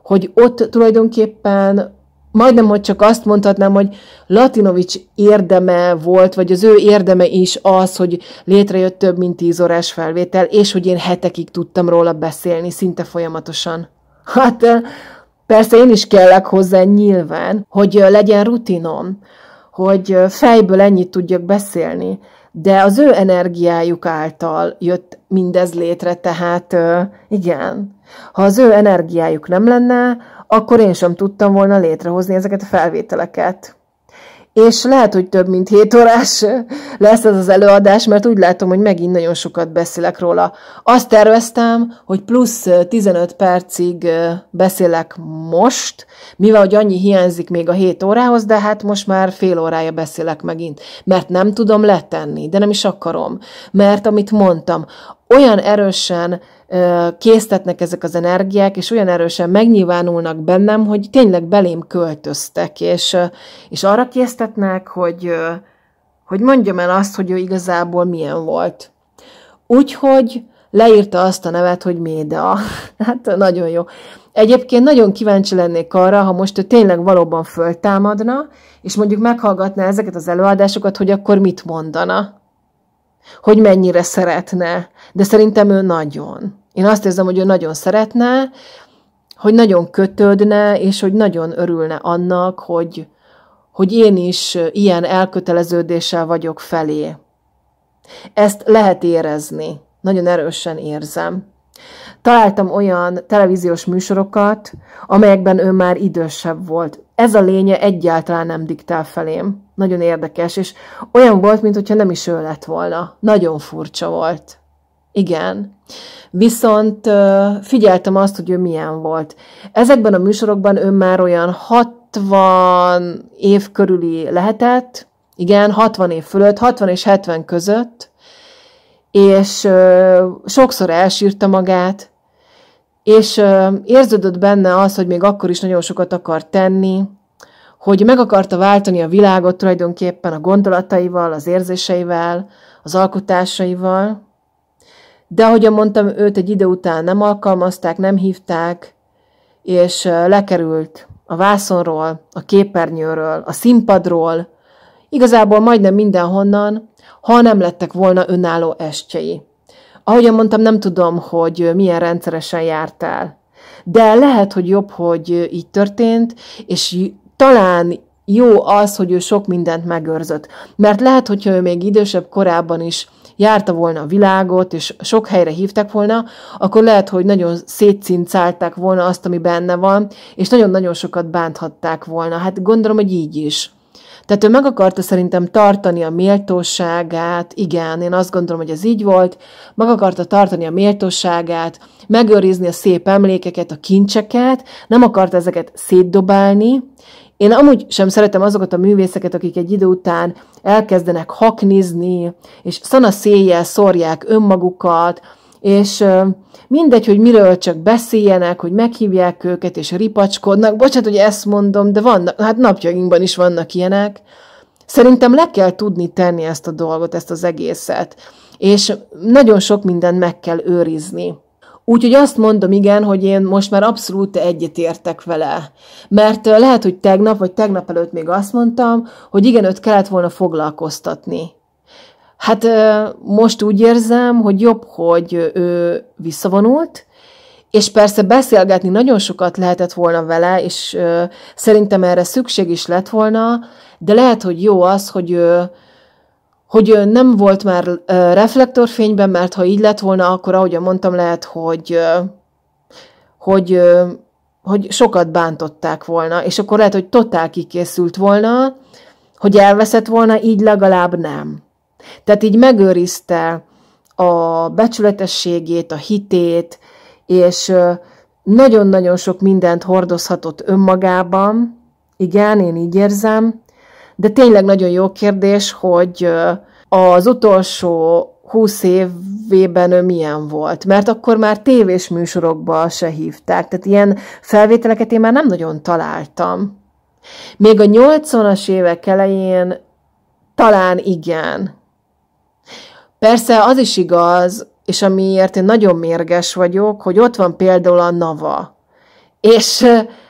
hogy ott tulajdonképpen majdnem, hogy csak azt mondhatnám, hogy Latinovics érdeme volt, vagy az ő érdeme is az, hogy létrejött több mint tíz órás felvétel, és hogy én hetekig tudtam róla beszélni, szinte folyamatosan. Hát persze én is kellek hozzá nyilván, hogy legyen rutinom, hogy fejből ennyit tudjak beszélni de az ő energiájuk által jött mindez létre, tehát igen, ha az ő energiájuk nem lenne, akkor én sem tudtam volna létrehozni ezeket a felvételeket és lehet, hogy több mint 7 órás lesz ez az előadás, mert úgy látom, hogy megint nagyon sokat beszélek róla. Azt terveztem, hogy plusz 15 percig beszélek most, mivel hogy annyi hiányzik még a 7 órához, de hát most már fél órája beszélek megint, mert nem tudom letenni, de nem is akarom, mert amit mondtam, olyan erősen késztetnek ezek az energiák, és olyan erősen megnyilvánulnak bennem, hogy tényleg belém költöztek, és, és arra késztetnek, hogy, hogy mondjam el azt, hogy ő igazából milyen volt. Úgyhogy leírta azt a nevet, hogy Méda. Hát nagyon jó. Egyébként nagyon kíváncsi lennék arra, ha most ő tényleg valóban föltámadna, és mondjuk meghallgatná ezeket az előadásokat, hogy akkor mit mondana hogy mennyire szeretne, de szerintem ő nagyon. Én azt érzem, hogy ő nagyon szeretne, hogy nagyon kötődne, és hogy nagyon örülne annak, hogy, hogy én is ilyen elköteleződéssel vagyok felé. Ezt lehet érezni, nagyon erősen érzem. Találtam olyan televíziós műsorokat, amelyekben ő már idősebb volt. Ez a lénye egyáltalán nem diktál felém. Nagyon érdekes, és olyan volt, mintha nem is ő lett volna. Nagyon furcsa volt. Igen. Viszont figyeltem azt, hogy ő milyen volt. Ezekben a műsorokban ő már olyan 60 év körüli lehetett, igen, 60 év fölött, 60 és 70 között, és ö, sokszor elsírta magát, és ö, érződött benne az, hogy még akkor is nagyon sokat akar tenni, hogy meg akarta váltani a világot tulajdonképpen a gondolataival, az érzéseivel, az alkotásaival, de ahogyan mondtam, őt egy idő után nem alkalmazták, nem hívták, és lekerült a vászonról, a képernyőről, a színpadról, Igazából majdnem mindenhonnan, ha nem lettek volna önálló estjei. Ahogyan mondtam, nem tudom, hogy milyen rendszeresen jártál. De lehet, hogy jobb, hogy így történt, és talán jó az, hogy ő sok mindent megőrzött. Mert lehet, hogyha ő még idősebb korában is járta volna a világot, és sok helyre hívtak volna, akkor lehet, hogy nagyon szétszincálták volna azt, ami benne van, és nagyon-nagyon sokat bánthatták volna. Hát gondolom, hogy így is. Tehát ő meg akarta szerintem tartani a méltóságát, igen, én azt gondolom, hogy ez így volt, meg akarta tartani a méltóságát, megőrizni a szép emlékeket, a kincseket, nem akarta ezeket szétdobálni, én amúgy sem szeretem azokat a művészeket, akik egy idő után elkezdenek haknizni, és szana széjjel szórják önmagukat, és mindegy, hogy miről csak beszéljenek, hogy meghívják őket, és ripacskodnak. Bocsát, hogy ezt mondom, de vannak, hát napjainkban is vannak ilyenek. Szerintem le kell tudni tenni ezt a dolgot, ezt az egészet. És nagyon sok mindent meg kell őrizni. Úgyhogy azt mondom, igen, hogy én most már abszolút egyetértek vele. Mert lehet, hogy tegnap, vagy tegnap előtt még azt mondtam, hogy igen, őt kellett volna foglalkoztatni. Hát most úgy érzem, hogy jobb, hogy ő visszavonult, és persze beszélgetni nagyon sokat lehetett volna vele, és szerintem erre szükség is lett volna, de lehet, hogy jó az, hogy ő, hogy ő nem volt már reflektorfényben, mert ha így lett volna, akkor ahogy mondtam, lehet, hogy hogy hogy sokat bántották volna, és akkor lehet, hogy totál kikészült volna, hogy elveszett volna, így legalább nem. Tehát így megőrizte a becsületességét, a hitét, és nagyon-nagyon sok mindent hordozhatott önmagában. Igen, én így érzem. De tényleg nagyon jó kérdés, hogy az utolsó húsz évében ő milyen volt, mert akkor már tévés műsorokba se hívták, tehát ilyen felvételeket én már nem nagyon találtam. Még a 80-as évek elején talán igen, Persze az is igaz, és amiért én nagyon mérges vagyok, hogy ott van például a NAVA. És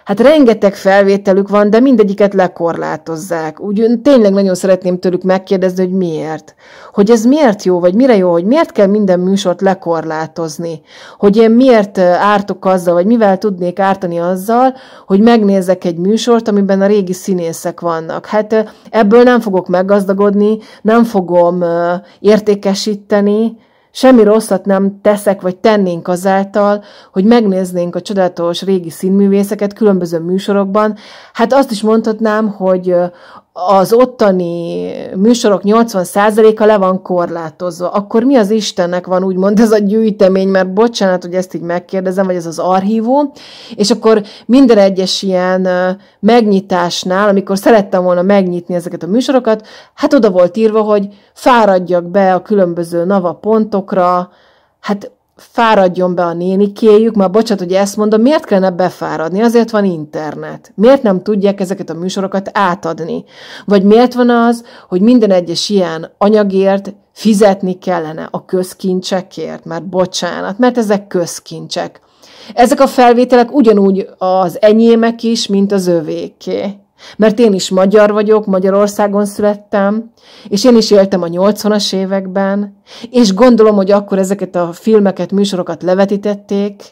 Hát rengeteg felvételük van, de mindegyiket lekorlátozzák. Úgy tényleg nagyon szeretném tőlük megkérdezni, hogy miért. Hogy ez miért jó, vagy mire jó, hogy miért kell minden műsort lekorlátozni. Hogy én miért ártok azzal, vagy mivel tudnék ártani azzal, hogy megnézek egy műsort, amiben a régi színészek vannak. Hát ebből nem fogok meggazdagodni, nem fogom értékesíteni, Semmi rosszat nem teszek vagy tennénk azáltal, hogy megnéznénk a csodálatos régi színművészeket különböző műsorokban. Hát azt is mondhatnám, hogy az ottani műsorok 80%-a le van korlátozva, akkor mi az Istennek van úgymond ez a gyűjtemény, mert bocsánat, hogy ezt így megkérdezem, vagy ez az archívum, és akkor minden egyes ilyen megnyitásnál, amikor szerettem volna megnyitni ezeket a műsorokat, hát oda volt írva, hogy fáradjak be a különböző nava pontokra, hát fáradjon be a kéjük, már bocsánat, hogy ezt mondom, miért kellene befáradni? Azért van internet. Miért nem tudják ezeket a műsorokat átadni? Vagy miért van az, hogy minden egyes ilyen anyagért fizetni kellene a közkincsekért? Mert bocsánat, mert ezek közkincsek. Ezek a felvételek ugyanúgy az enyémek is, mint az övéké. Mert én is magyar vagyok, Magyarországon születtem, és én is éltem a 80-as években, és gondolom, hogy akkor ezeket a filmeket, műsorokat levetítették,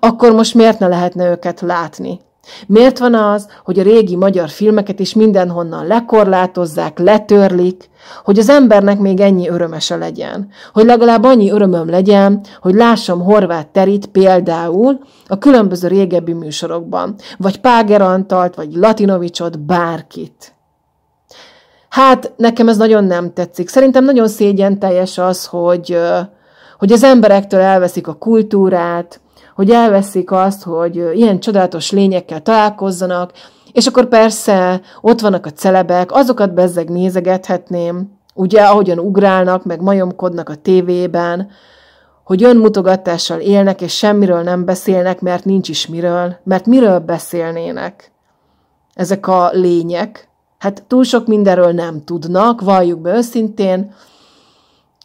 akkor most miért ne lehetne őket látni? Miért van az, hogy a régi magyar filmeket is mindenhonnan lekorlátozzák, letörlik, hogy az embernek még ennyi örömese legyen, hogy legalább annyi örömöm legyen, hogy lássam Horváth Terit például a különböző régebbi műsorokban, vagy Páger Antalt, vagy Latinovicsot, bárkit. Hát, nekem ez nagyon nem tetszik. Szerintem nagyon szégyen teljes az, hogy, hogy az emberektől elveszik a kultúrát, hogy elveszik azt, hogy ilyen csodálatos lényekkel találkozzanak, és akkor persze ott vannak a celebek, azokat bezzeg nézegethetném, ugye, ahogyan ugrálnak, meg majomkodnak a tévében, hogy önmutogatással élnek, és semmiről nem beszélnek, mert nincs is miről, mert miről beszélnének ezek a lények. Hát túl sok mindenről nem tudnak, valljuk be őszintén,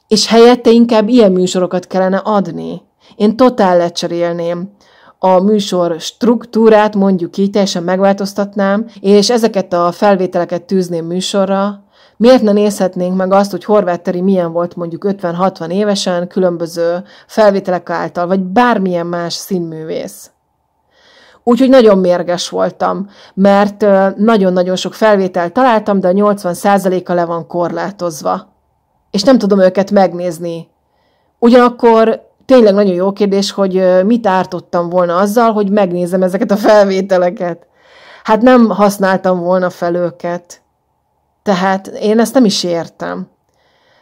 és helyette inkább ilyen műsorokat kellene adni. Én totál lecserélném a műsor struktúrát, mondjuk így, teljesen megváltoztatnám, és ezeket a felvételeket tűzném műsorra, Miért ne nézhetnénk meg azt, hogy Horváth Teri milyen volt mondjuk 50-60 évesen, különböző felvételek által, vagy bármilyen más színművész? Úgyhogy nagyon mérges voltam, mert nagyon-nagyon sok felvételt találtam, de a 80%-a le van korlátozva. És nem tudom őket megnézni. Ugyanakkor tényleg nagyon jó kérdés, hogy mit ártottam volna azzal, hogy megnézem ezeket a felvételeket. Hát nem használtam volna fel őket. Tehát én ezt nem is értem.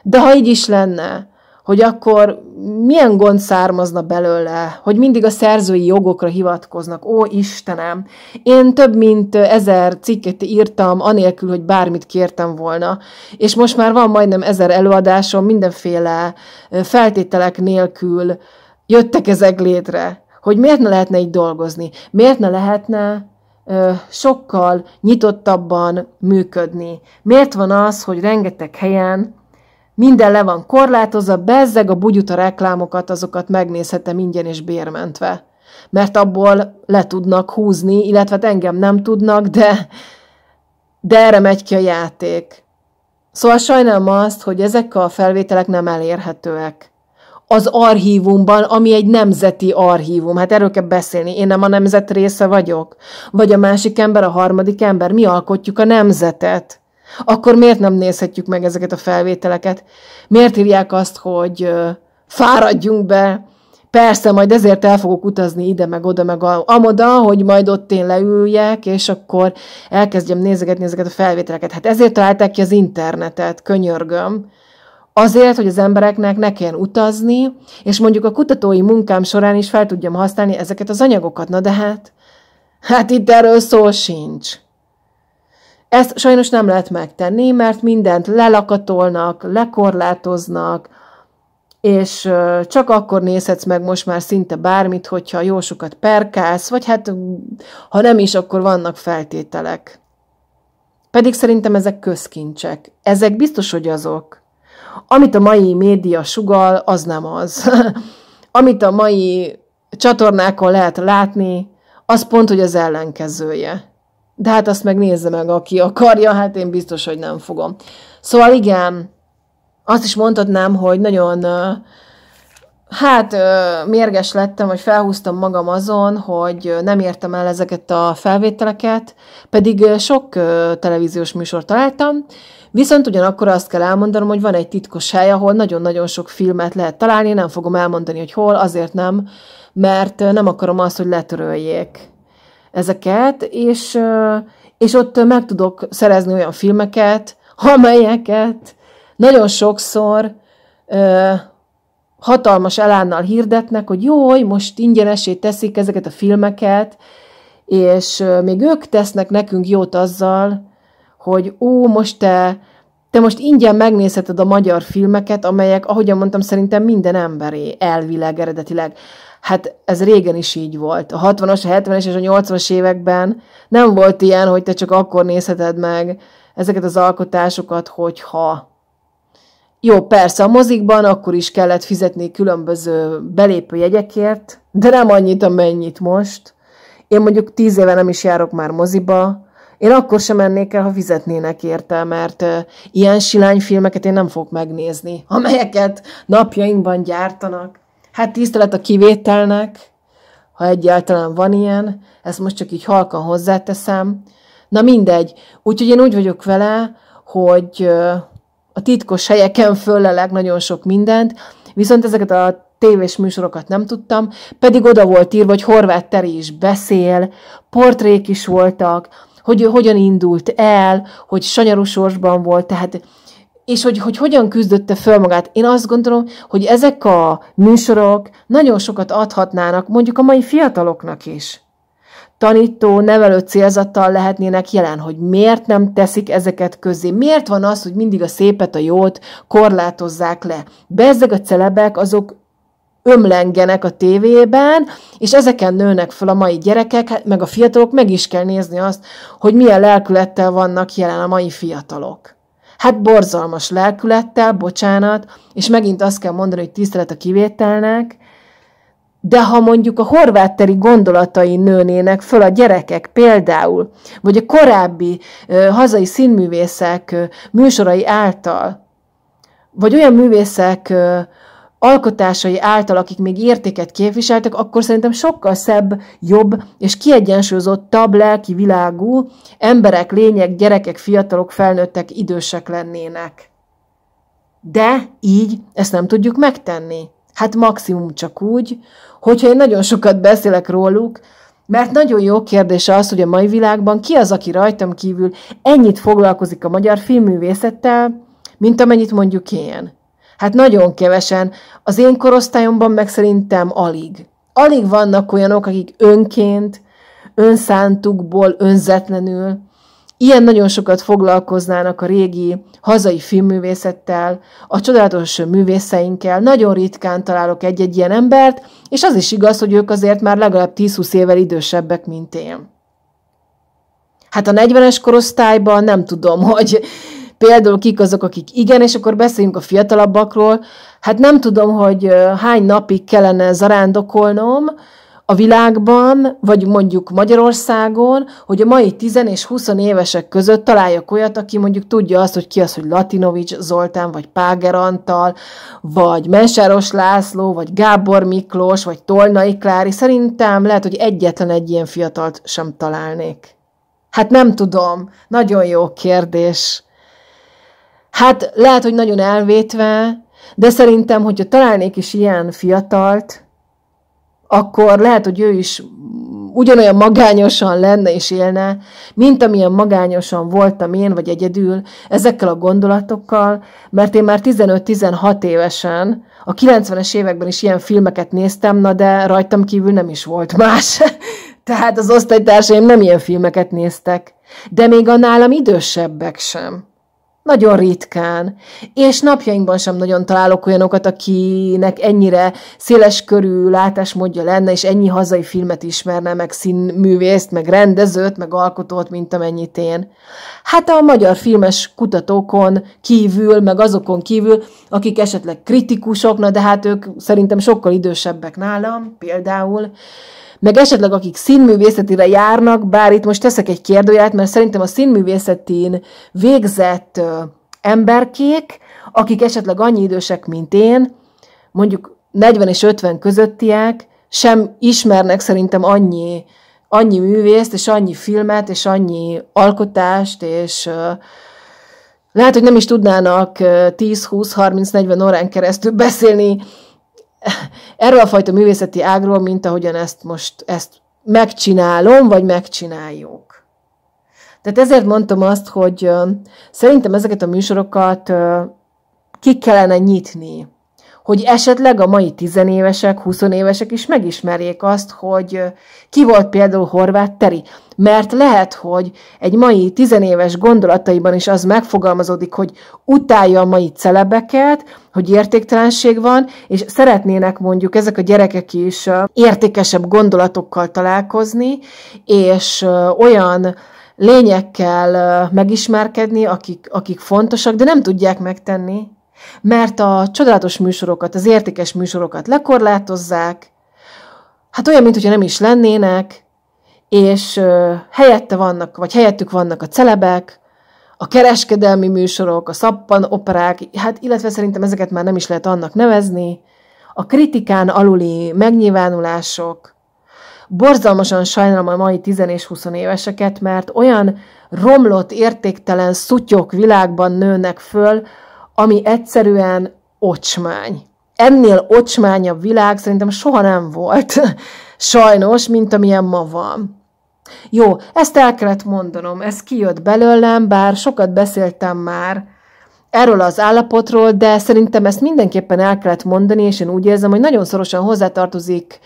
De ha így is lenne, hogy akkor milyen gond származna belőle, hogy mindig a szerzői jogokra hivatkoznak. Ó, Istenem! Én több mint ezer cikket írtam, anélkül, hogy bármit kértem volna, és most már van majdnem ezer előadásom, mindenféle feltételek nélkül jöttek ezek létre. Hogy miért ne lehetne így dolgozni? Miért ne lehetne sokkal nyitottabban működni. Miért van az, hogy rengeteg helyen minden le van korlátozva, bezzeg a bugyuta reklámokat, azokat megnézhetem ingyen és bérmentve. Mert abból le tudnak húzni, illetve hát engem nem tudnak, de... De erre megy ki a játék. Szóval sajnálom azt, hogy ezek a felvételek nem elérhetőek. Az archívumban, ami egy nemzeti archívum, hát erről kell beszélni, én nem a nemzet része vagyok. Vagy a másik ember, a harmadik ember, mi alkotjuk a nemzetet akkor miért nem nézhetjük meg ezeket a felvételeket? Miért írják azt, hogy fáradjunk be, persze, majd ezért el fogok utazni ide, meg oda, meg amoda, hogy majd ott én leüljek, és akkor elkezdjem nézegetni ezeket a felvételeket. Hát ezért találták ki az internetet, könyörgöm. Azért, hogy az embereknek ne kelljen utazni, és mondjuk a kutatói munkám során is fel tudjam használni ezeket az anyagokat. Na de hát, hát itt erről szó sincs. Ezt sajnos nem lehet megtenni, mert mindent lelakatolnak, lekorlátoznak, és csak akkor nézhetsz meg most már szinte bármit, hogyha jó sokat perkálsz, vagy hát ha nem is, akkor vannak feltételek. Pedig szerintem ezek közkincsek. Ezek biztos, hogy azok. Amit a mai média sugal, az nem az. Amit a mai csatornákon lehet látni, az pont, hogy az ellenkezője. De hát azt meg nézze meg, aki akarja, hát én biztos, hogy nem fogom. Szóval igen, azt is mondhatnám, hogy nagyon hát mérges lettem, vagy felhúztam magam azon, hogy nem értem el ezeket a felvételeket, pedig sok televíziós műsort találtam, Viszont ugyanakkor azt kell elmondanom, hogy van egy titkos hely, ahol nagyon-nagyon sok filmet lehet találni, nem fogom elmondani, hogy hol, azért nem, mert nem akarom azt, hogy letöröljék ezeket, és, és ott meg tudok szerezni olyan filmeket, amelyeket nagyon sokszor hatalmas elánnal hirdetnek, hogy jó, most ingyenesét teszik ezeket a filmeket, és még ők tesznek nekünk jót azzal, hogy ó, most te, te most ingyen megnézheted a magyar filmeket, amelyek, ahogyan mondtam, szerintem minden emberé elvileg eredetileg. Hát ez régen is így volt. A 60-as, a 70-es és a 80-as években nem volt ilyen, hogy te csak akkor nézheted meg ezeket az alkotásokat, hogyha jó, persze, a mozikban akkor is kellett fizetni különböző belépő jegyekért, de nem annyit, amennyit most. Én mondjuk tíz éve nem is járok már moziba, én akkor sem mennék el, ha fizetnének érte, mert ilyen silány filmeket én nem fogok megnézni, amelyeket napjainkban gyártanak. Hát tisztelet a kivételnek, ha egyáltalán van ilyen, ezt most csak így halkan hozzáteszem. Na mindegy. Úgyhogy én úgy vagyok vele, hogy a titkos helyeken föllelek nagyon sok mindent, viszont ezeket a tévés műsorokat nem tudtam, pedig oda volt írva, hogy Horváth Teri is beszél, portrék is voltak, hogy ő hogyan indult el, hogy sanyarusorsban volt, tehát és hogy, hogy hogyan küzdötte föl magát. Én azt gondolom, hogy ezek a műsorok nagyon sokat adhatnának mondjuk a mai fiataloknak is. Tanító, nevelő célzattal lehetnének jelen, hogy miért nem teszik ezeket közé, miért van az, hogy mindig a szépet, a jót korlátozzák le. Bezzeg a celebek, azok ömlengenek a tévében, és ezeken nőnek fel a mai gyerekek, hát meg a fiatalok, meg is kell nézni azt, hogy milyen lelkülettel vannak jelen a mai fiatalok. Hát borzalmas lelkülettel, bocsánat, és megint azt kell mondani, hogy tisztelet a kivételnek, de ha mondjuk a horvátteri gondolatai nőnének föl a gyerekek például, vagy a korábbi ö, hazai színművészek ö, műsorai által, vagy olyan művészek, ö, alkotásai által, akik még értéket képviseltek, akkor szerintem sokkal szebb, jobb és kiegyensúlyozottabb lelki világú emberek, lények, gyerekek, fiatalok, felnőttek, idősek lennének. De így ezt nem tudjuk megtenni. Hát maximum csak úgy, hogyha én nagyon sokat beszélek róluk, mert nagyon jó kérdés az, hogy a mai világban ki az, aki rajtam kívül ennyit foglalkozik a magyar filmművészettel, mint amennyit mondjuk én. Hát nagyon kevesen. Az én korosztályomban meg szerintem alig. Alig vannak olyanok, akik önként, önszántukból, önzetlenül, ilyen nagyon sokat foglalkoznának a régi hazai filmművészettel, a csodálatos művészeinkkel, nagyon ritkán találok egy-egy ilyen embert, és az is igaz, hogy ők azért már legalább 10-20 évvel idősebbek, mint én. Hát a 40-es korosztályban nem tudom, hogy például kik azok, akik igen, és akkor beszéljünk a fiatalabbakról. Hát nem tudom, hogy hány napig kellene zarándokolnom a világban, vagy mondjuk Magyarországon, hogy a mai 10 és 20 évesek között találjak olyat, aki mondjuk tudja azt, hogy ki az, hogy Latinovics Zoltán, vagy Páger Antal, vagy Mensáros László, vagy Gábor Miklós, vagy Tolnai Klári. Szerintem lehet, hogy egyetlen egy ilyen fiatalt sem találnék. Hát nem tudom. Nagyon jó kérdés. Hát lehet, hogy nagyon elvétve, de szerintem, hogyha találnék is ilyen fiatalt, akkor lehet, hogy ő is ugyanolyan magányosan lenne és élne, mint amilyen magányosan voltam én, vagy egyedül, ezekkel a gondolatokkal, mert én már 15-16 évesen, a 90-es években is ilyen filmeket néztem, na de rajtam kívül nem is volt más. Tehát az osztálytársaim nem ilyen filmeket néztek, de még a nálam idősebbek sem. Nagyon ritkán. És napjainkban sem nagyon találok olyanokat, akinek ennyire széles körű látásmódja lenne, és ennyi hazai filmet ismerne, meg színművészt, meg rendezőt, meg alkotót, mint amennyit én. Hát a magyar filmes kutatókon kívül, meg azokon kívül, akik esetleg kritikusok, na de hát ők szerintem sokkal idősebbek nálam, például, meg esetleg akik színművészetire járnak, bár itt most teszek egy kérdőjelet, mert szerintem a színművészetén végzett emberkék, akik esetleg annyi idősek, mint én, mondjuk 40 és 50 közöttiek, sem ismernek szerintem annyi, annyi művészt, és annyi filmet, és annyi alkotást, és lehet, hogy nem is tudnának 10, 20, 30, 40 órán keresztül beszélni erről a fajta művészeti ágról, mint ahogyan ezt most ezt megcsinálom, vagy megcsináljuk. Tehát ezért mondtam azt, hogy szerintem ezeket a műsorokat ki kellene nyitni hogy esetleg a mai tizenévesek, huszonévesek is megismerjék azt, hogy ki volt például Horváth Teri. Mert lehet, hogy egy mai tizenéves gondolataiban is az megfogalmazódik, hogy utálja a mai celebeket, hogy értéktelenség van, és szeretnének mondjuk ezek a gyerekek is értékesebb gondolatokkal találkozni, és olyan lényekkel megismerkedni, akik, akik fontosak, de nem tudják megtenni, mert a csodálatos műsorokat, az értékes műsorokat lekorlátozzák, hát olyan, mintha nem is lennének, és helyette vannak, vagy helyettük vannak a celebek, a kereskedelmi műsorok, a szappan operák, hát illetve szerintem ezeket már nem is lehet annak nevezni, a kritikán aluli megnyilvánulások, borzalmasan sajnálom a mai 10 és 20 éveseket, mert olyan romlott, értéktelen szutyok világban nőnek föl, ami egyszerűen ocsmány. Ennél ocsmányabb világ szerintem soha nem volt, sajnos, mint amilyen ma van. Jó, ezt el kellett mondanom, ez kijött belőlem, bár sokat beszéltem már erről az állapotról, de szerintem ezt mindenképpen el kellett mondani, és én úgy érzem, hogy nagyon szorosan hozzátartozik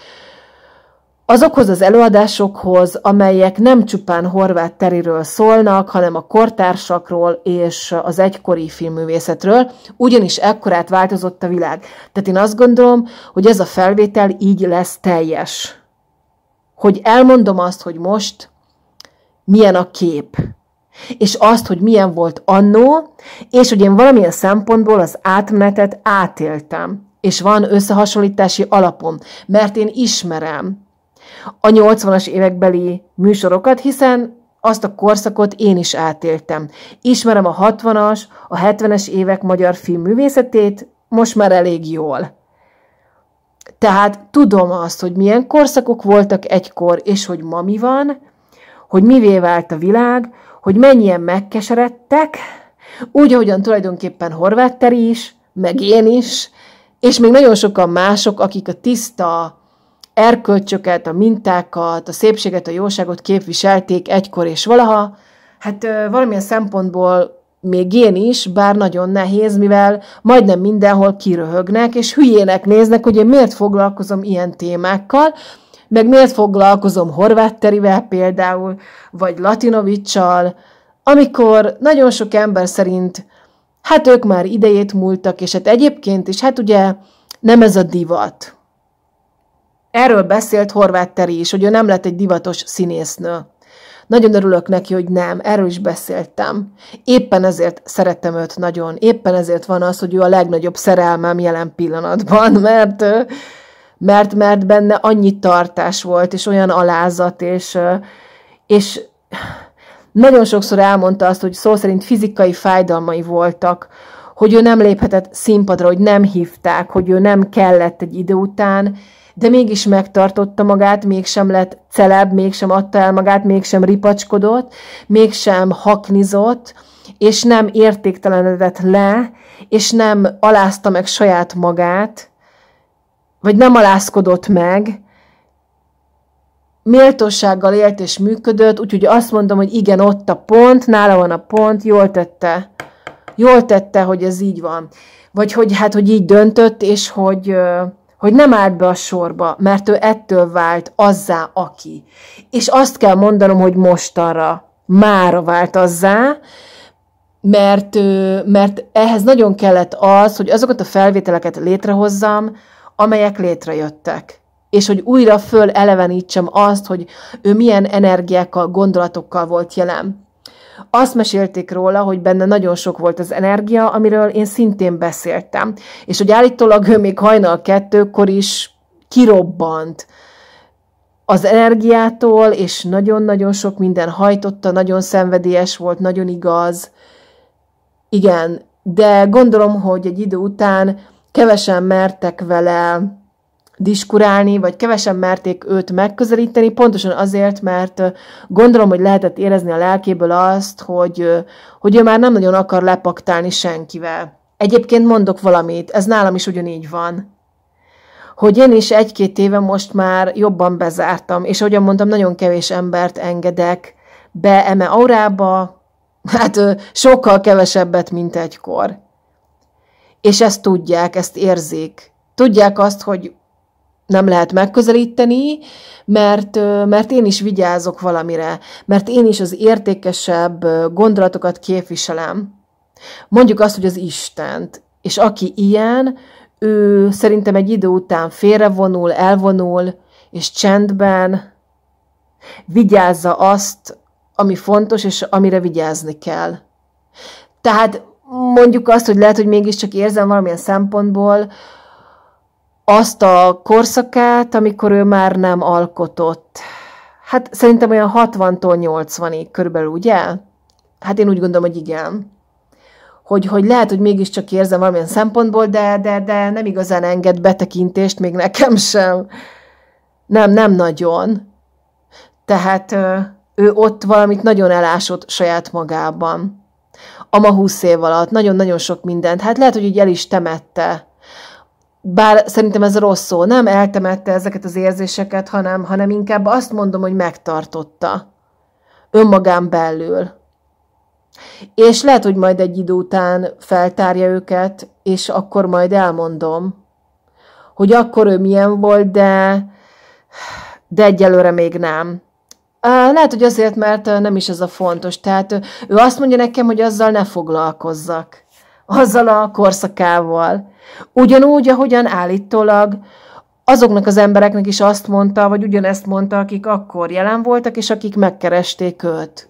azokhoz az előadásokhoz, amelyek nem csupán horvát teriről szólnak, hanem a kortársakról és az egykori filmművészetről, ugyanis ekkorát változott a világ. Tehát én azt gondolom, hogy ez a felvétel így lesz teljes. Hogy elmondom azt, hogy most milyen a kép, és azt, hogy milyen volt annó, és hogy én valamilyen szempontból az átmenetet átéltem, és van összehasonlítási alapom, mert én ismerem, a 80-as évekbeli műsorokat, hiszen azt a korszakot én is átéltem. Ismerem a 60-as, a 70-es évek magyar filmművészetét, most már elég jól. Tehát tudom azt, hogy milyen korszakok voltak egykor, és hogy ma mi van, hogy mivé vált a világ, hogy mennyien megkeseredtek, úgy, ahogyan tulajdonképpen Horváth is, meg én is, és még nagyon sokan mások, akik a tiszta, erkölcsöket, a mintákat, a szépséget, a jóságot képviselték egykor és valaha. Hát valamilyen szempontból még én is, bár nagyon nehéz, mivel majdnem mindenhol kiröhögnek, és hülyének néznek, hogy én miért foglalkozom ilyen témákkal, meg miért foglalkozom Horvátterivel például, vagy Latinovicsal, amikor nagyon sok ember szerint hát ők már idejét múltak, és hát egyébként is, hát ugye nem ez a divat. Erről beszélt Horváth Teri is, hogy ő nem lett egy divatos színésznő. Nagyon örülök neki, hogy nem, erről is beszéltem. Éppen ezért szerettem őt nagyon, éppen ezért van az, hogy ő a legnagyobb szerelmem jelen pillanatban, mert, mert, mert benne annyi tartás volt, és olyan alázat, és, és nagyon sokszor elmondta azt, hogy szó szerint fizikai fájdalmai voltak, hogy ő nem léphetett színpadra, hogy nem hívták, hogy ő nem kellett egy idő után, de mégis megtartotta magát, mégsem lett celebb, mégsem adta el magát, mégsem ripacskodott, mégsem haknizott, és nem értéktelenedett le, és nem alázta meg saját magát, vagy nem alázkodott meg, méltósággal élt és működött, úgyhogy azt mondom, hogy igen, ott a pont, nála van a pont, jól tette. Jól tette, hogy ez így van. Vagy hogy hát, hogy így döntött, és hogy, hogy nem állt be a sorba, mert ő ettől vált azzá, aki. És azt kell mondanom, hogy mostanra, mára vált azzá, mert, mert ehhez nagyon kellett az, hogy azokat a felvételeket létrehozzam, amelyek létrejöttek. És hogy újra föl elevenítsem azt, hogy ő milyen energiákkal, gondolatokkal volt jelen. Azt mesélték róla, hogy benne nagyon sok volt az energia, amiről én szintén beszéltem. És hogy állítólag ő még hajnal kettőkor is kirobbant az energiától, és nagyon-nagyon sok minden hajtotta, nagyon szenvedélyes volt, nagyon igaz. Igen, de gondolom, hogy egy idő után kevesen mertek vele diskurálni, vagy kevesen merték őt megközelíteni, pontosan azért, mert gondolom, hogy lehetett érezni a lelkéből azt, hogy, hogy ő már nem nagyon akar lepaktálni senkivel. Egyébként mondok valamit, ez nálam is ugyanígy van. Hogy én is egy-két éve most már jobban bezártam, és ahogyan mondtam, nagyon kevés embert engedek be eme aurába, hát sokkal kevesebbet, mint egykor. És ezt tudják, ezt érzik. Tudják azt, hogy nem lehet megközelíteni, mert, mert én is vigyázok valamire, mert én is az értékesebb gondolatokat képviselem. Mondjuk azt, hogy az Istent. És aki ilyen, ő szerintem egy idő után félrevonul, elvonul, és csendben vigyázza azt, ami fontos, és amire vigyázni kell. Tehát mondjuk azt, hogy lehet, hogy mégiscsak érzem valamilyen szempontból, azt a korszakát, amikor ő már nem alkotott. Hát szerintem olyan 60-tól 80-ig körülbelül, ugye? Hát én úgy gondolom, hogy igen. Hogy, hogy lehet, hogy mégiscsak érzem valamilyen szempontból, de, de, de nem igazán enged betekintést, még nekem sem. Nem, nem nagyon. Tehát ő ott valamit nagyon elásott saját magában. Ama húsz év alatt, nagyon-nagyon sok mindent. Hát lehet, hogy így el is temette bár szerintem ez rossz szó, nem eltemette ezeket az érzéseket, hanem, hanem inkább azt mondom, hogy megtartotta önmagán belül. És lehet, hogy majd egy idő után feltárja őket, és akkor majd elmondom, hogy akkor ő milyen volt, de, de egyelőre még nem. Lehet, hogy azért, mert nem is ez a fontos. Tehát ő azt mondja nekem, hogy azzal ne foglalkozzak. Azzal a korszakával. Ugyanúgy, ahogyan állítólag azoknak az embereknek is azt mondta, vagy ugyanezt mondta, akik akkor jelen voltak, és akik megkeresték őt.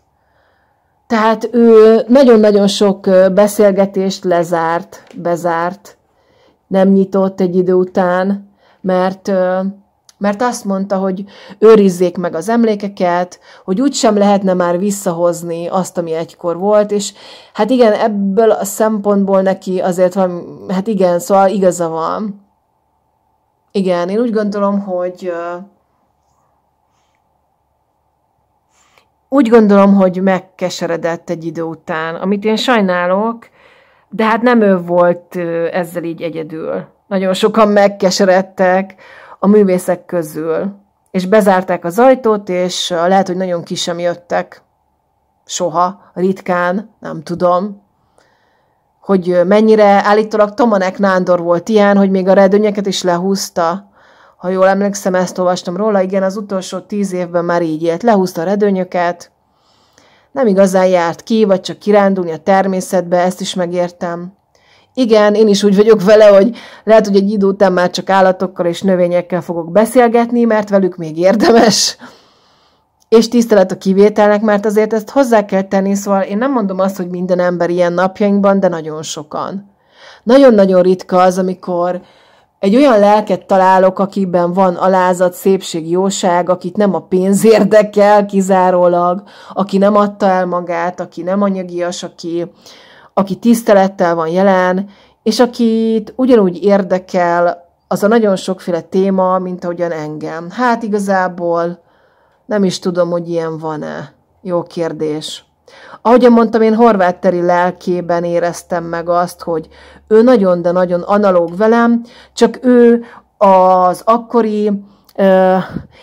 Tehát ő nagyon-nagyon sok beszélgetést lezárt, bezárt, nem nyitott egy idő után, mert mert azt mondta, hogy őrizzék meg az emlékeket, hogy úgysem lehetne már visszahozni azt, ami egykor volt, és hát igen, ebből a szempontból neki azért van, hát igen, szóval igaza van. Igen, én úgy gondolom, hogy úgy gondolom, hogy megkeseredett egy idő után, amit én sajnálok, de hát nem ő volt ezzel így egyedül. Nagyon sokan megkeseredtek, a művészek közül. És bezárták az ajtót, és lehet, hogy nagyon ki sem jöttek. Soha, ritkán, nem tudom. Hogy mennyire állítólag Tomanek Nándor volt ilyen, hogy még a redőnyeket is lehúzta. Ha jól emlékszem, ezt olvastam róla, igen, az utolsó tíz évben már így élt. Lehúzta a redőnyöket, nem igazán járt ki, vagy csak kirándulni a természetbe, ezt is megértem. Igen, én is úgy vagyok vele, hogy lehet, hogy egy idő után már csak állatokkal és növényekkel fogok beszélgetni, mert velük még érdemes. És tisztelet a kivételnek, mert azért ezt hozzá kell tenni, szóval én nem mondom azt, hogy minden ember ilyen napjainkban, de nagyon sokan. Nagyon-nagyon ritka az, amikor egy olyan lelket találok, akiben van alázat, szépség, jóság, akit nem a pénz érdekel kizárólag, aki nem adta el magát, aki nem anyagias, aki, aki tisztelettel van jelen, és akit ugyanúgy érdekel az a nagyon sokféle téma, mint ahogyan engem. Hát igazából nem is tudom, hogy ilyen van-e. Jó kérdés. Ahogyan mondtam, én horvátteri lelkében éreztem meg azt, hogy ő nagyon, de nagyon analóg velem, csak ő az akkori ö,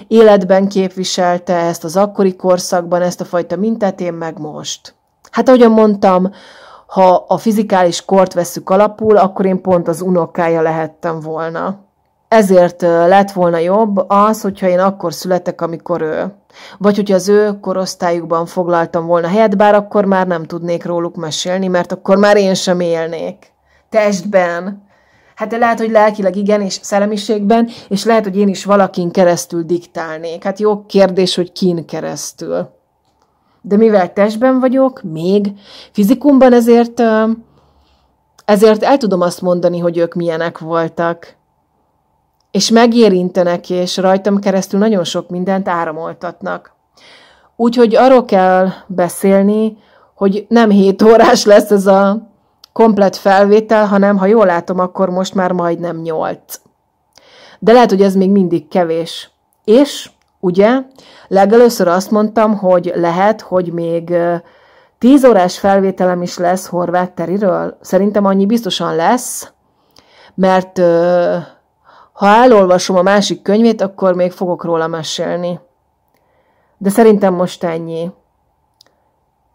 életben képviselte ezt az akkori korszakban, ezt a fajta mintát, én meg most. Hát ahogyan mondtam, ha a fizikális kort veszük alapul, akkor én pont az unokája lehettem volna. Ezért lett volna jobb az, hogyha én akkor születek, amikor ő. Vagy hogyha az ő korosztályukban foglaltam volna helyet, bár akkor már nem tudnék róluk mesélni, mert akkor már én sem élnék. Testben. Hát lehet, hogy lelkileg igen, és szellemiségben, és lehet, hogy én is valakin keresztül diktálnék. Hát jó kérdés, hogy kin keresztül de mivel testben vagyok, még fizikumban ezért, ezért el tudom azt mondani, hogy ők milyenek voltak. És megérintenek, és rajtam keresztül nagyon sok mindent áramoltatnak. Úgyhogy arról kell beszélni, hogy nem 7 órás lesz ez a komplet felvétel, hanem ha jól látom, akkor most már majdnem 8. De lehet, hogy ez még mindig kevés. És Ugye? Legelőször azt mondtam, hogy lehet, hogy még 10 órás felvételem is lesz Horváth Teriről. Szerintem annyi biztosan lesz, mert ha elolvasom a másik könyvét, akkor még fogok róla mesélni. De szerintem most ennyi.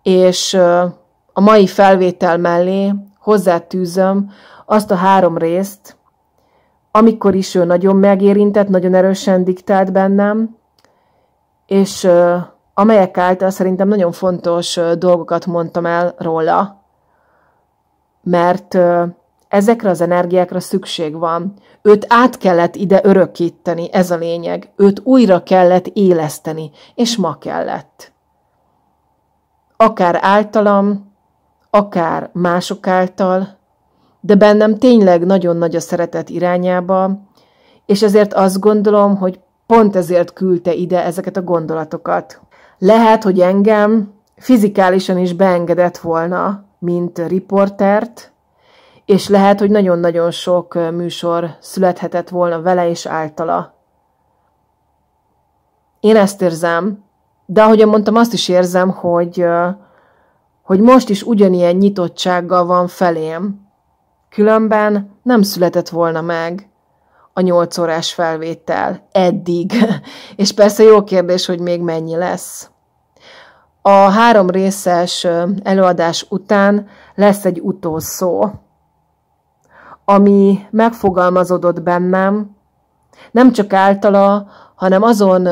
És a mai felvétel mellé hozzátűzöm azt a három részt, amikor is ő nagyon megérintett, nagyon erősen diktált bennem, és amelyek által szerintem nagyon fontos dolgokat mondtam el róla, mert ezekre az energiákra szükség van. Őt át kellett ide örökíteni, ez a lényeg. Őt újra kellett éleszteni, és ma kellett. Akár általam, akár mások által, de bennem tényleg nagyon nagy a szeretet irányába, és ezért azt gondolom, hogy pont ezért küldte ide ezeket a gondolatokat. Lehet, hogy engem fizikálisan is beengedett volna, mint riportert, és lehet, hogy nagyon-nagyon sok műsor születhetett volna vele és általa. Én ezt érzem, de ahogyan mondtam, azt is érzem, hogy, hogy most is ugyanilyen nyitottsággal van felém. Különben nem született volna meg a nyolc órás felvétel eddig. És persze jó kérdés, hogy még mennyi lesz. A három részes előadás után lesz egy utószó, ami megfogalmazódott bennem, nem csak általa, hanem azon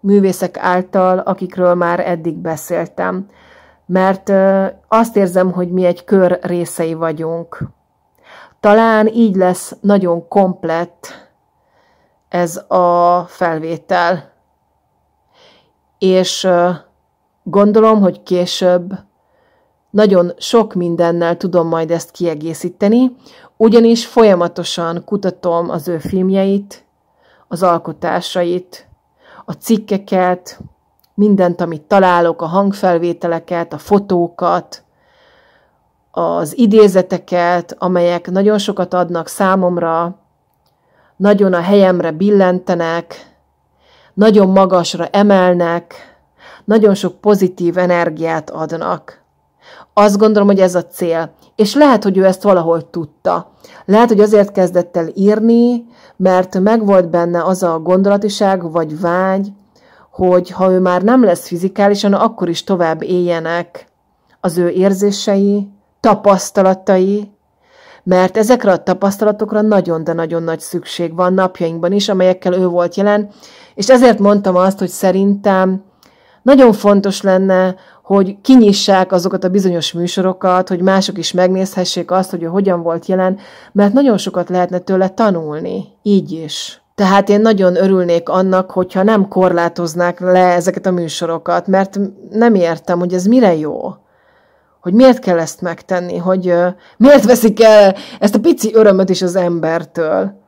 művészek által, akikről már eddig beszéltem. Mert azt érzem, hogy mi egy kör részei vagyunk. Talán így lesz nagyon komplett ez a felvétel. És gondolom, hogy később nagyon sok mindennel tudom majd ezt kiegészíteni, ugyanis folyamatosan kutatom az ő filmjeit, az alkotásait, a cikkeket, mindent, amit találok, a hangfelvételeket, a fotókat, az idézeteket, amelyek nagyon sokat adnak számomra nagyon a helyemre billentenek, nagyon magasra emelnek, nagyon sok pozitív energiát adnak. Azt gondolom, hogy ez a cél. És lehet, hogy ő ezt valahol tudta. Lehet, hogy azért kezdett el írni, mert megvolt benne az a gondolatiság vagy vágy, hogy ha ő már nem lesz fizikálisan, akkor is tovább éljenek az ő érzései, tapasztalatai, mert ezekre a tapasztalatokra nagyon, de nagyon nagy szükség van napjainkban is, amelyekkel ő volt jelen, és ezért mondtam azt, hogy szerintem nagyon fontos lenne, hogy kinyissák azokat a bizonyos műsorokat, hogy mások is megnézhessék azt, hogy ő hogyan volt jelen, mert nagyon sokat lehetne tőle tanulni, így is. Tehát én nagyon örülnék annak, hogyha nem korlátoznák le ezeket a műsorokat, mert nem értem, hogy ez mire jó hogy miért kell ezt megtenni, hogy miért veszik el ezt a pici örömöt is az embertől.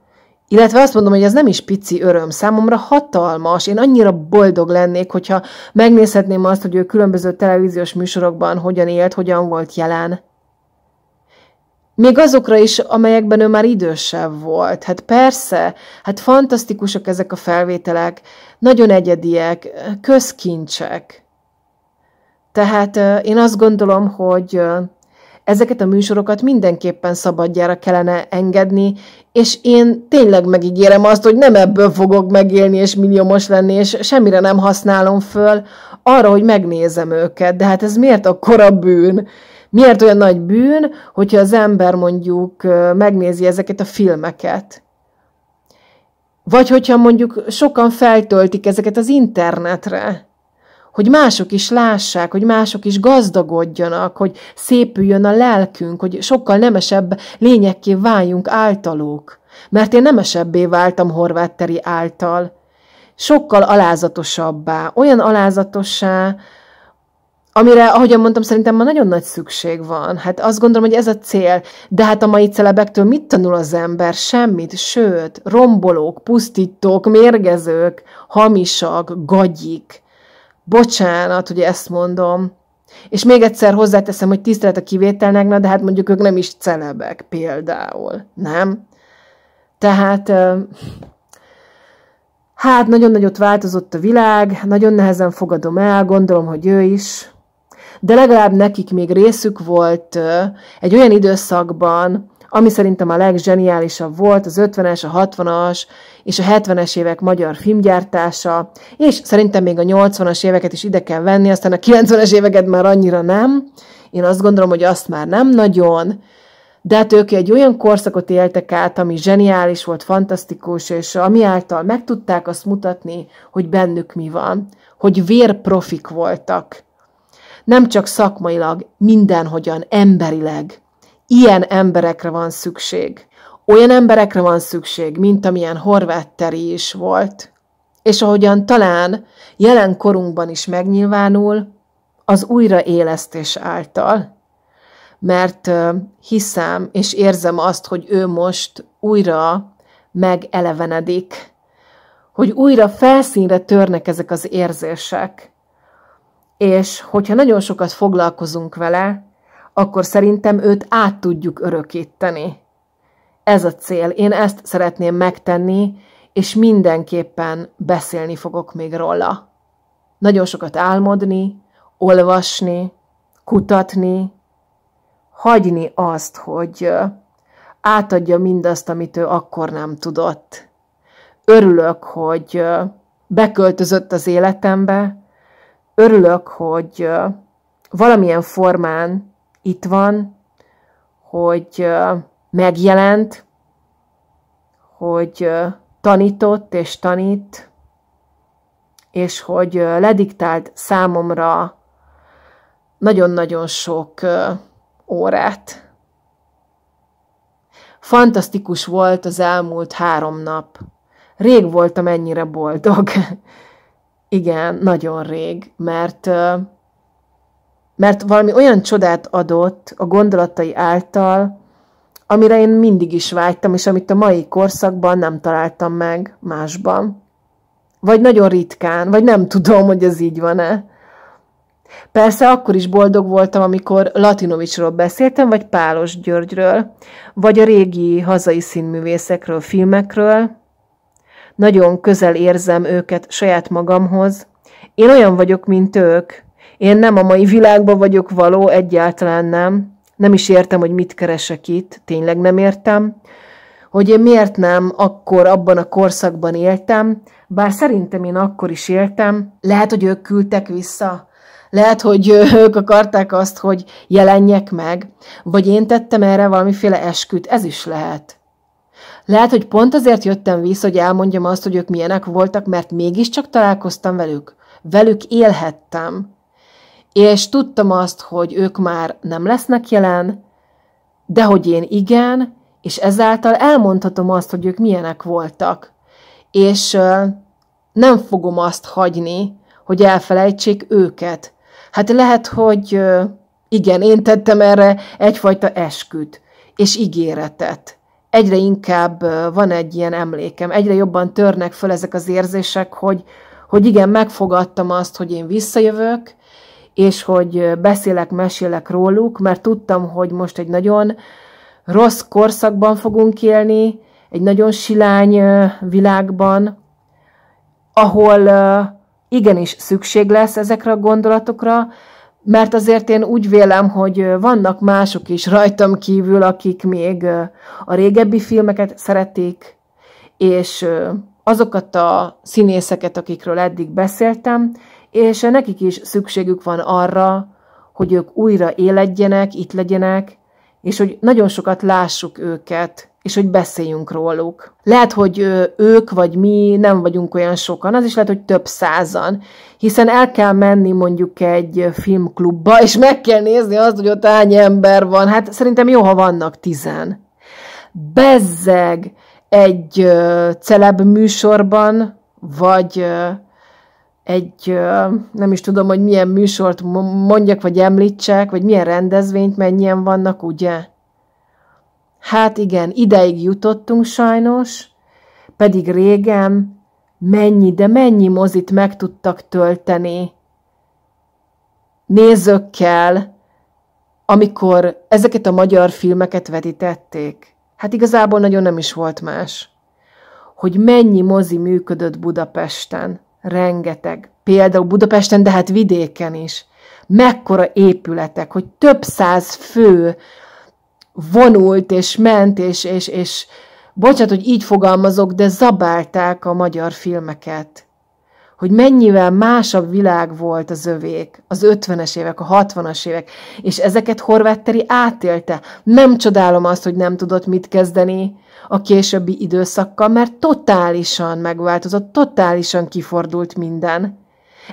Illetve azt mondom, hogy ez nem is pici öröm, számomra hatalmas. Én annyira boldog lennék, hogyha megnézhetném azt, hogy ő különböző televíziós műsorokban hogyan élt, hogyan volt jelen. Még azokra is, amelyekben ő már idősebb volt. Hát persze, hát fantasztikusak ezek a felvételek, nagyon egyediek, közkincsek. Tehát én azt gondolom, hogy ezeket a műsorokat mindenképpen szabadjára kellene engedni, és én tényleg megígérem azt, hogy nem ebből fogok megélni és milliómos lenni, és semmire nem használom föl arra, hogy megnézem őket. De hát ez miért a bűn? Miért olyan nagy bűn, hogyha az ember mondjuk megnézi ezeket a filmeket? Vagy hogyha mondjuk sokan feltöltik ezeket az internetre hogy mások is lássák, hogy mások is gazdagodjanak, hogy szépüljön a lelkünk, hogy sokkal nemesebb lényekké váljunk általuk. Mert én nemesebbé váltam horvátteri által. Sokkal alázatosabbá, olyan alázatossá, amire, ahogyan mondtam, szerintem ma nagyon nagy szükség van. Hát azt gondolom, hogy ez a cél. De hát a mai celebektől mit tanul az ember? Semmit. Sőt, rombolók, pusztítók, mérgezők, hamisak, gagyik bocsánat, hogy ezt mondom. És még egyszer hozzáteszem, hogy tisztelet a kivételnek, na de hát mondjuk ők nem is celebek például, nem? Tehát hát nagyon nagyot változott a világ, nagyon nehezen fogadom el, gondolom, hogy ő is, de legalább nekik még részük volt egy olyan időszakban, ami szerintem a legzseniálisabb volt, az 50-es, a 60-as és a 70-es évek magyar filmgyártása, és szerintem még a 80-as éveket is ide kell venni, aztán a 90-es éveket már annyira nem. Én azt gondolom, hogy azt már nem nagyon, de hát ők egy olyan korszakot éltek át, ami zseniális volt, fantasztikus, és ami által meg tudták azt mutatni, hogy bennük mi van, hogy vérprofik voltak. Nem csak szakmailag, mindenhogyan, emberileg. Ilyen emberekre van szükség. Olyan emberekre van szükség, mint amilyen Horváth is volt. És ahogyan talán jelen korunkban is megnyilvánul, az újraélesztés által. Mert hiszem és érzem azt, hogy ő most újra megelevenedik, hogy újra felszínre törnek ezek az érzések. És hogyha nagyon sokat foglalkozunk vele, akkor szerintem őt át tudjuk örökíteni. Ez a cél. Én ezt szeretném megtenni, és mindenképpen beszélni fogok még róla. Nagyon sokat álmodni, olvasni, kutatni, hagyni azt, hogy átadja mindazt, amit ő akkor nem tudott. Örülök, hogy beköltözött az életembe, örülök, hogy valamilyen formán itt van, hogy megjelent, hogy tanított és tanít, és hogy lediktált számomra nagyon-nagyon sok órát. Fantasztikus volt az elmúlt három nap. Rég voltam ennyire boldog. Igen, nagyon rég, mert mert valami olyan csodát adott a gondolatai által, amire én mindig is vágytam, és amit a mai korszakban nem találtam meg másban. Vagy nagyon ritkán, vagy nem tudom, hogy ez így van-e. Persze akkor is boldog voltam, amikor Latinovicsról beszéltem, vagy Pálos Györgyről, vagy a régi hazai színművészekről, filmekről. Nagyon közel érzem őket saját magamhoz. Én olyan vagyok, mint ők, én nem a mai világban vagyok való, egyáltalán nem. Nem is értem, hogy mit keresek itt, tényleg nem értem. Hogy én miért nem akkor abban a korszakban éltem, bár szerintem én akkor is éltem, lehet, hogy ők küldtek vissza, lehet, hogy ők akarták azt, hogy jelenjek meg, vagy én tettem erre valamiféle esküt, ez is lehet. Lehet, hogy pont azért jöttem vissza, hogy elmondjam azt, hogy ők milyenek voltak, mert mégiscsak találkoztam velük. Velük élhettem és tudtam azt, hogy ők már nem lesznek jelen, de hogy én igen, és ezáltal elmondhatom azt, hogy ők milyenek voltak. És nem fogom azt hagyni, hogy elfelejtsék őket. Hát lehet, hogy igen, én tettem erre egyfajta esküt, és ígéretet. Egyre inkább van egy ilyen emlékem, egyre jobban törnek föl ezek az érzések, hogy, hogy igen, megfogadtam azt, hogy én visszajövök, és hogy beszélek, mesélek róluk, mert tudtam, hogy most egy nagyon rossz korszakban fogunk élni, egy nagyon silány világban, ahol igenis szükség lesz ezekre a gondolatokra, mert azért én úgy vélem, hogy vannak mások is rajtam kívül, akik még a régebbi filmeket szeretik, és azokat a színészeket, akikről eddig beszéltem, és nekik is szükségük van arra, hogy ők újra éledjenek, itt legyenek, és hogy nagyon sokat lássuk őket, és hogy beszéljünk róluk. Lehet, hogy ők vagy mi nem vagyunk olyan sokan, az is lehet, hogy több százan, hiszen el kell menni mondjuk egy filmklubba, és meg kell nézni azt, hogy ott hány ember van. Hát szerintem jó, ha vannak tizen. Bezzeg egy celeb műsorban, vagy egy, nem is tudom, hogy milyen műsort mondjak, vagy említsek, vagy milyen rendezvényt, mennyien vannak, ugye? Hát igen, ideig jutottunk sajnos, pedig régen mennyi, de mennyi mozit meg tudtak tölteni nézőkkel, amikor ezeket a magyar filmeket vetítették. Hát igazából nagyon nem is volt más, hogy mennyi mozi működött Budapesten Rengeteg. Például Budapesten, de hát vidéken is. Mekkora épületek, hogy több száz fő vonult és ment, és, és, és bocsánat, hogy így fogalmazok, de zabálták a magyar filmeket hogy mennyivel másabb világ volt az övék, az 50-es évek, a 60-as évek, és ezeket horvátteri átélte. Nem csodálom azt, hogy nem tudott mit kezdeni a későbbi időszakkal, mert totálisan megváltozott, totálisan kifordult minden.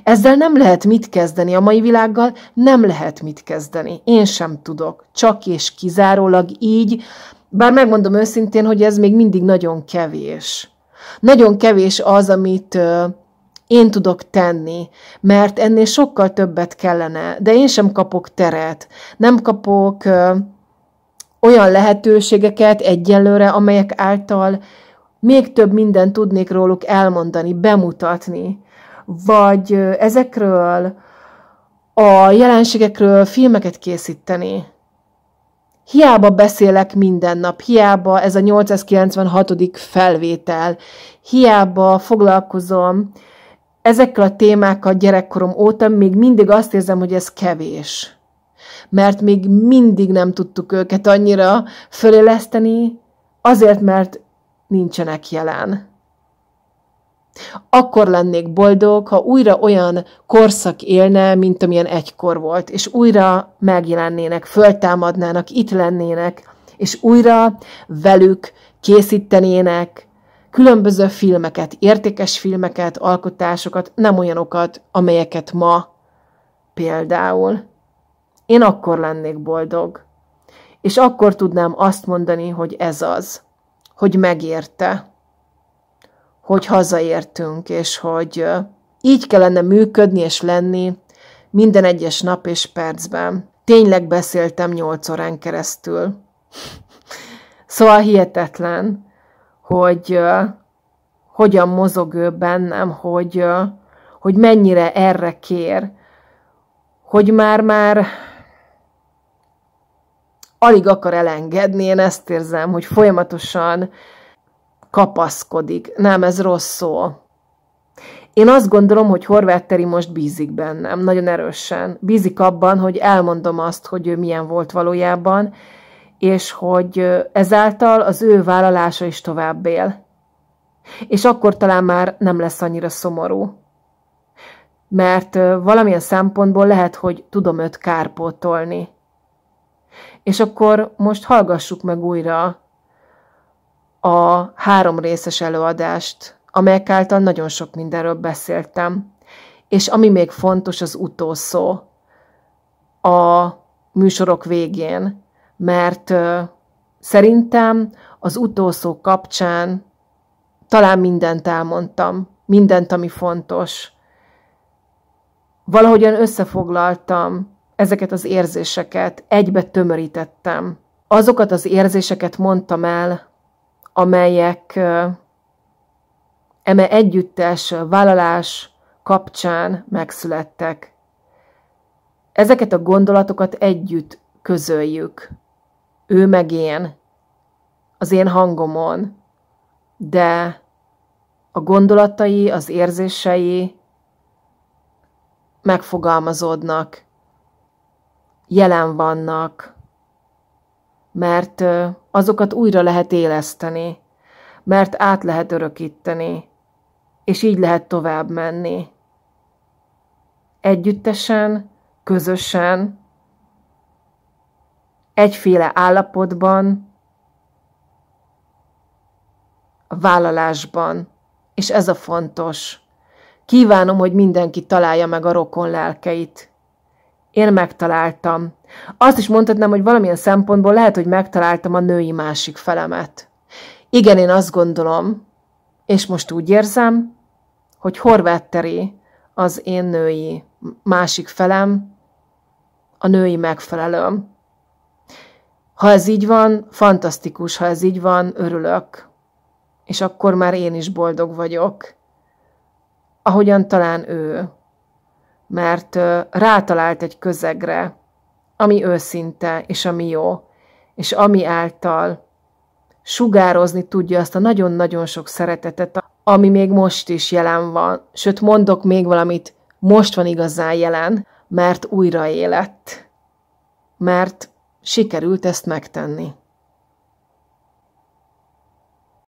Ezzel nem lehet mit kezdeni, a mai világgal nem lehet mit kezdeni. Én sem tudok, csak és kizárólag így, bár megmondom őszintén, hogy ez még mindig nagyon kevés. Nagyon kevés az, amit én tudok tenni, mert ennél sokkal többet kellene, de én sem kapok teret, nem kapok olyan lehetőségeket egyelőre, amelyek által még több mindent tudnék róluk elmondani, bemutatni, vagy ezekről a jelenségekről filmeket készíteni. Hiába beszélek minden nap, hiába ez a 896. felvétel, hiába foglalkozom ezekkel a témákkal gyerekkorom óta, még mindig azt érzem, hogy ez kevés mert még mindig nem tudtuk őket annyira föléleszteni, azért, mert nincsenek jelen. Akkor lennék boldog, ha újra olyan korszak élne, mint amilyen egykor volt, és újra megjelennének, föltámadnának, itt lennének, és újra velük készítenének különböző filmeket, értékes filmeket, alkotásokat, nem olyanokat, amelyeket ma például. Én akkor lennék boldog. És akkor tudnám azt mondani, hogy ez az. Hogy megérte. Hogy hazaértünk, és hogy így kellene működni és lenni minden egyes nap és percben. Tényleg beszéltem nyolc órán keresztül. szóval hihetetlen, hogy uh, hogyan mozog ő bennem, hogy, uh, hogy mennyire erre kér, hogy már-már alig akar elengedni, én ezt érzem, hogy folyamatosan kapaszkodik. Nem, ez rossz szó. Én azt gondolom, hogy Horváth Teri most bízik bennem, nagyon erősen. Bízik abban, hogy elmondom azt, hogy ő milyen volt valójában, és hogy ezáltal az ő vállalása is tovább él. És akkor talán már nem lesz annyira szomorú. Mert valamilyen szempontból lehet, hogy tudom őt kárpótolni és akkor most hallgassuk meg újra a három részes előadást, amelyek által nagyon sok mindenről beszéltem. És ami még fontos, az utószó a műsorok végén, mert szerintem az utószó kapcsán talán mindent elmondtam, mindent, ami fontos. Valahogyan összefoglaltam ezeket az érzéseket egybe tömörítettem. Azokat az érzéseket mondtam el, amelyek eme együttes vállalás kapcsán megszülettek. Ezeket a gondolatokat együtt közöljük. Ő meg én, az én hangomon, de a gondolatai, az érzései megfogalmazódnak jelen vannak, mert azokat újra lehet éleszteni, mert át lehet örökíteni, és így lehet tovább menni. Együttesen, közösen, egyféle állapotban, a vállalásban, és ez a fontos. Kívánom, hogy mindenki találja meg a rokon lelkeit én megtaláltam. Azt is mondhatnám, hogy valamilyen szempontból lehet, hogy megtaláltam a női másik felemet. Igen, én azt gondolom, és most úgy érzem, hogy Horvetteri Teri az én női másik felem, a női megfelelőm. Ha ez így van, fantasztikus, ha ez így van, örülök. És akkor már én is boldog vagyok. Ahogyan talán ő mert rátalált egy közegre, ami őszinte, és ami jó, és ami által sugározni tudja azt a nagyon-nagyon sok szeretetet, ami még most is jelen van. Sőt, mondok még valamit, most van igazán jelen, mert újra élet, Mert sikerült ezt megtenni.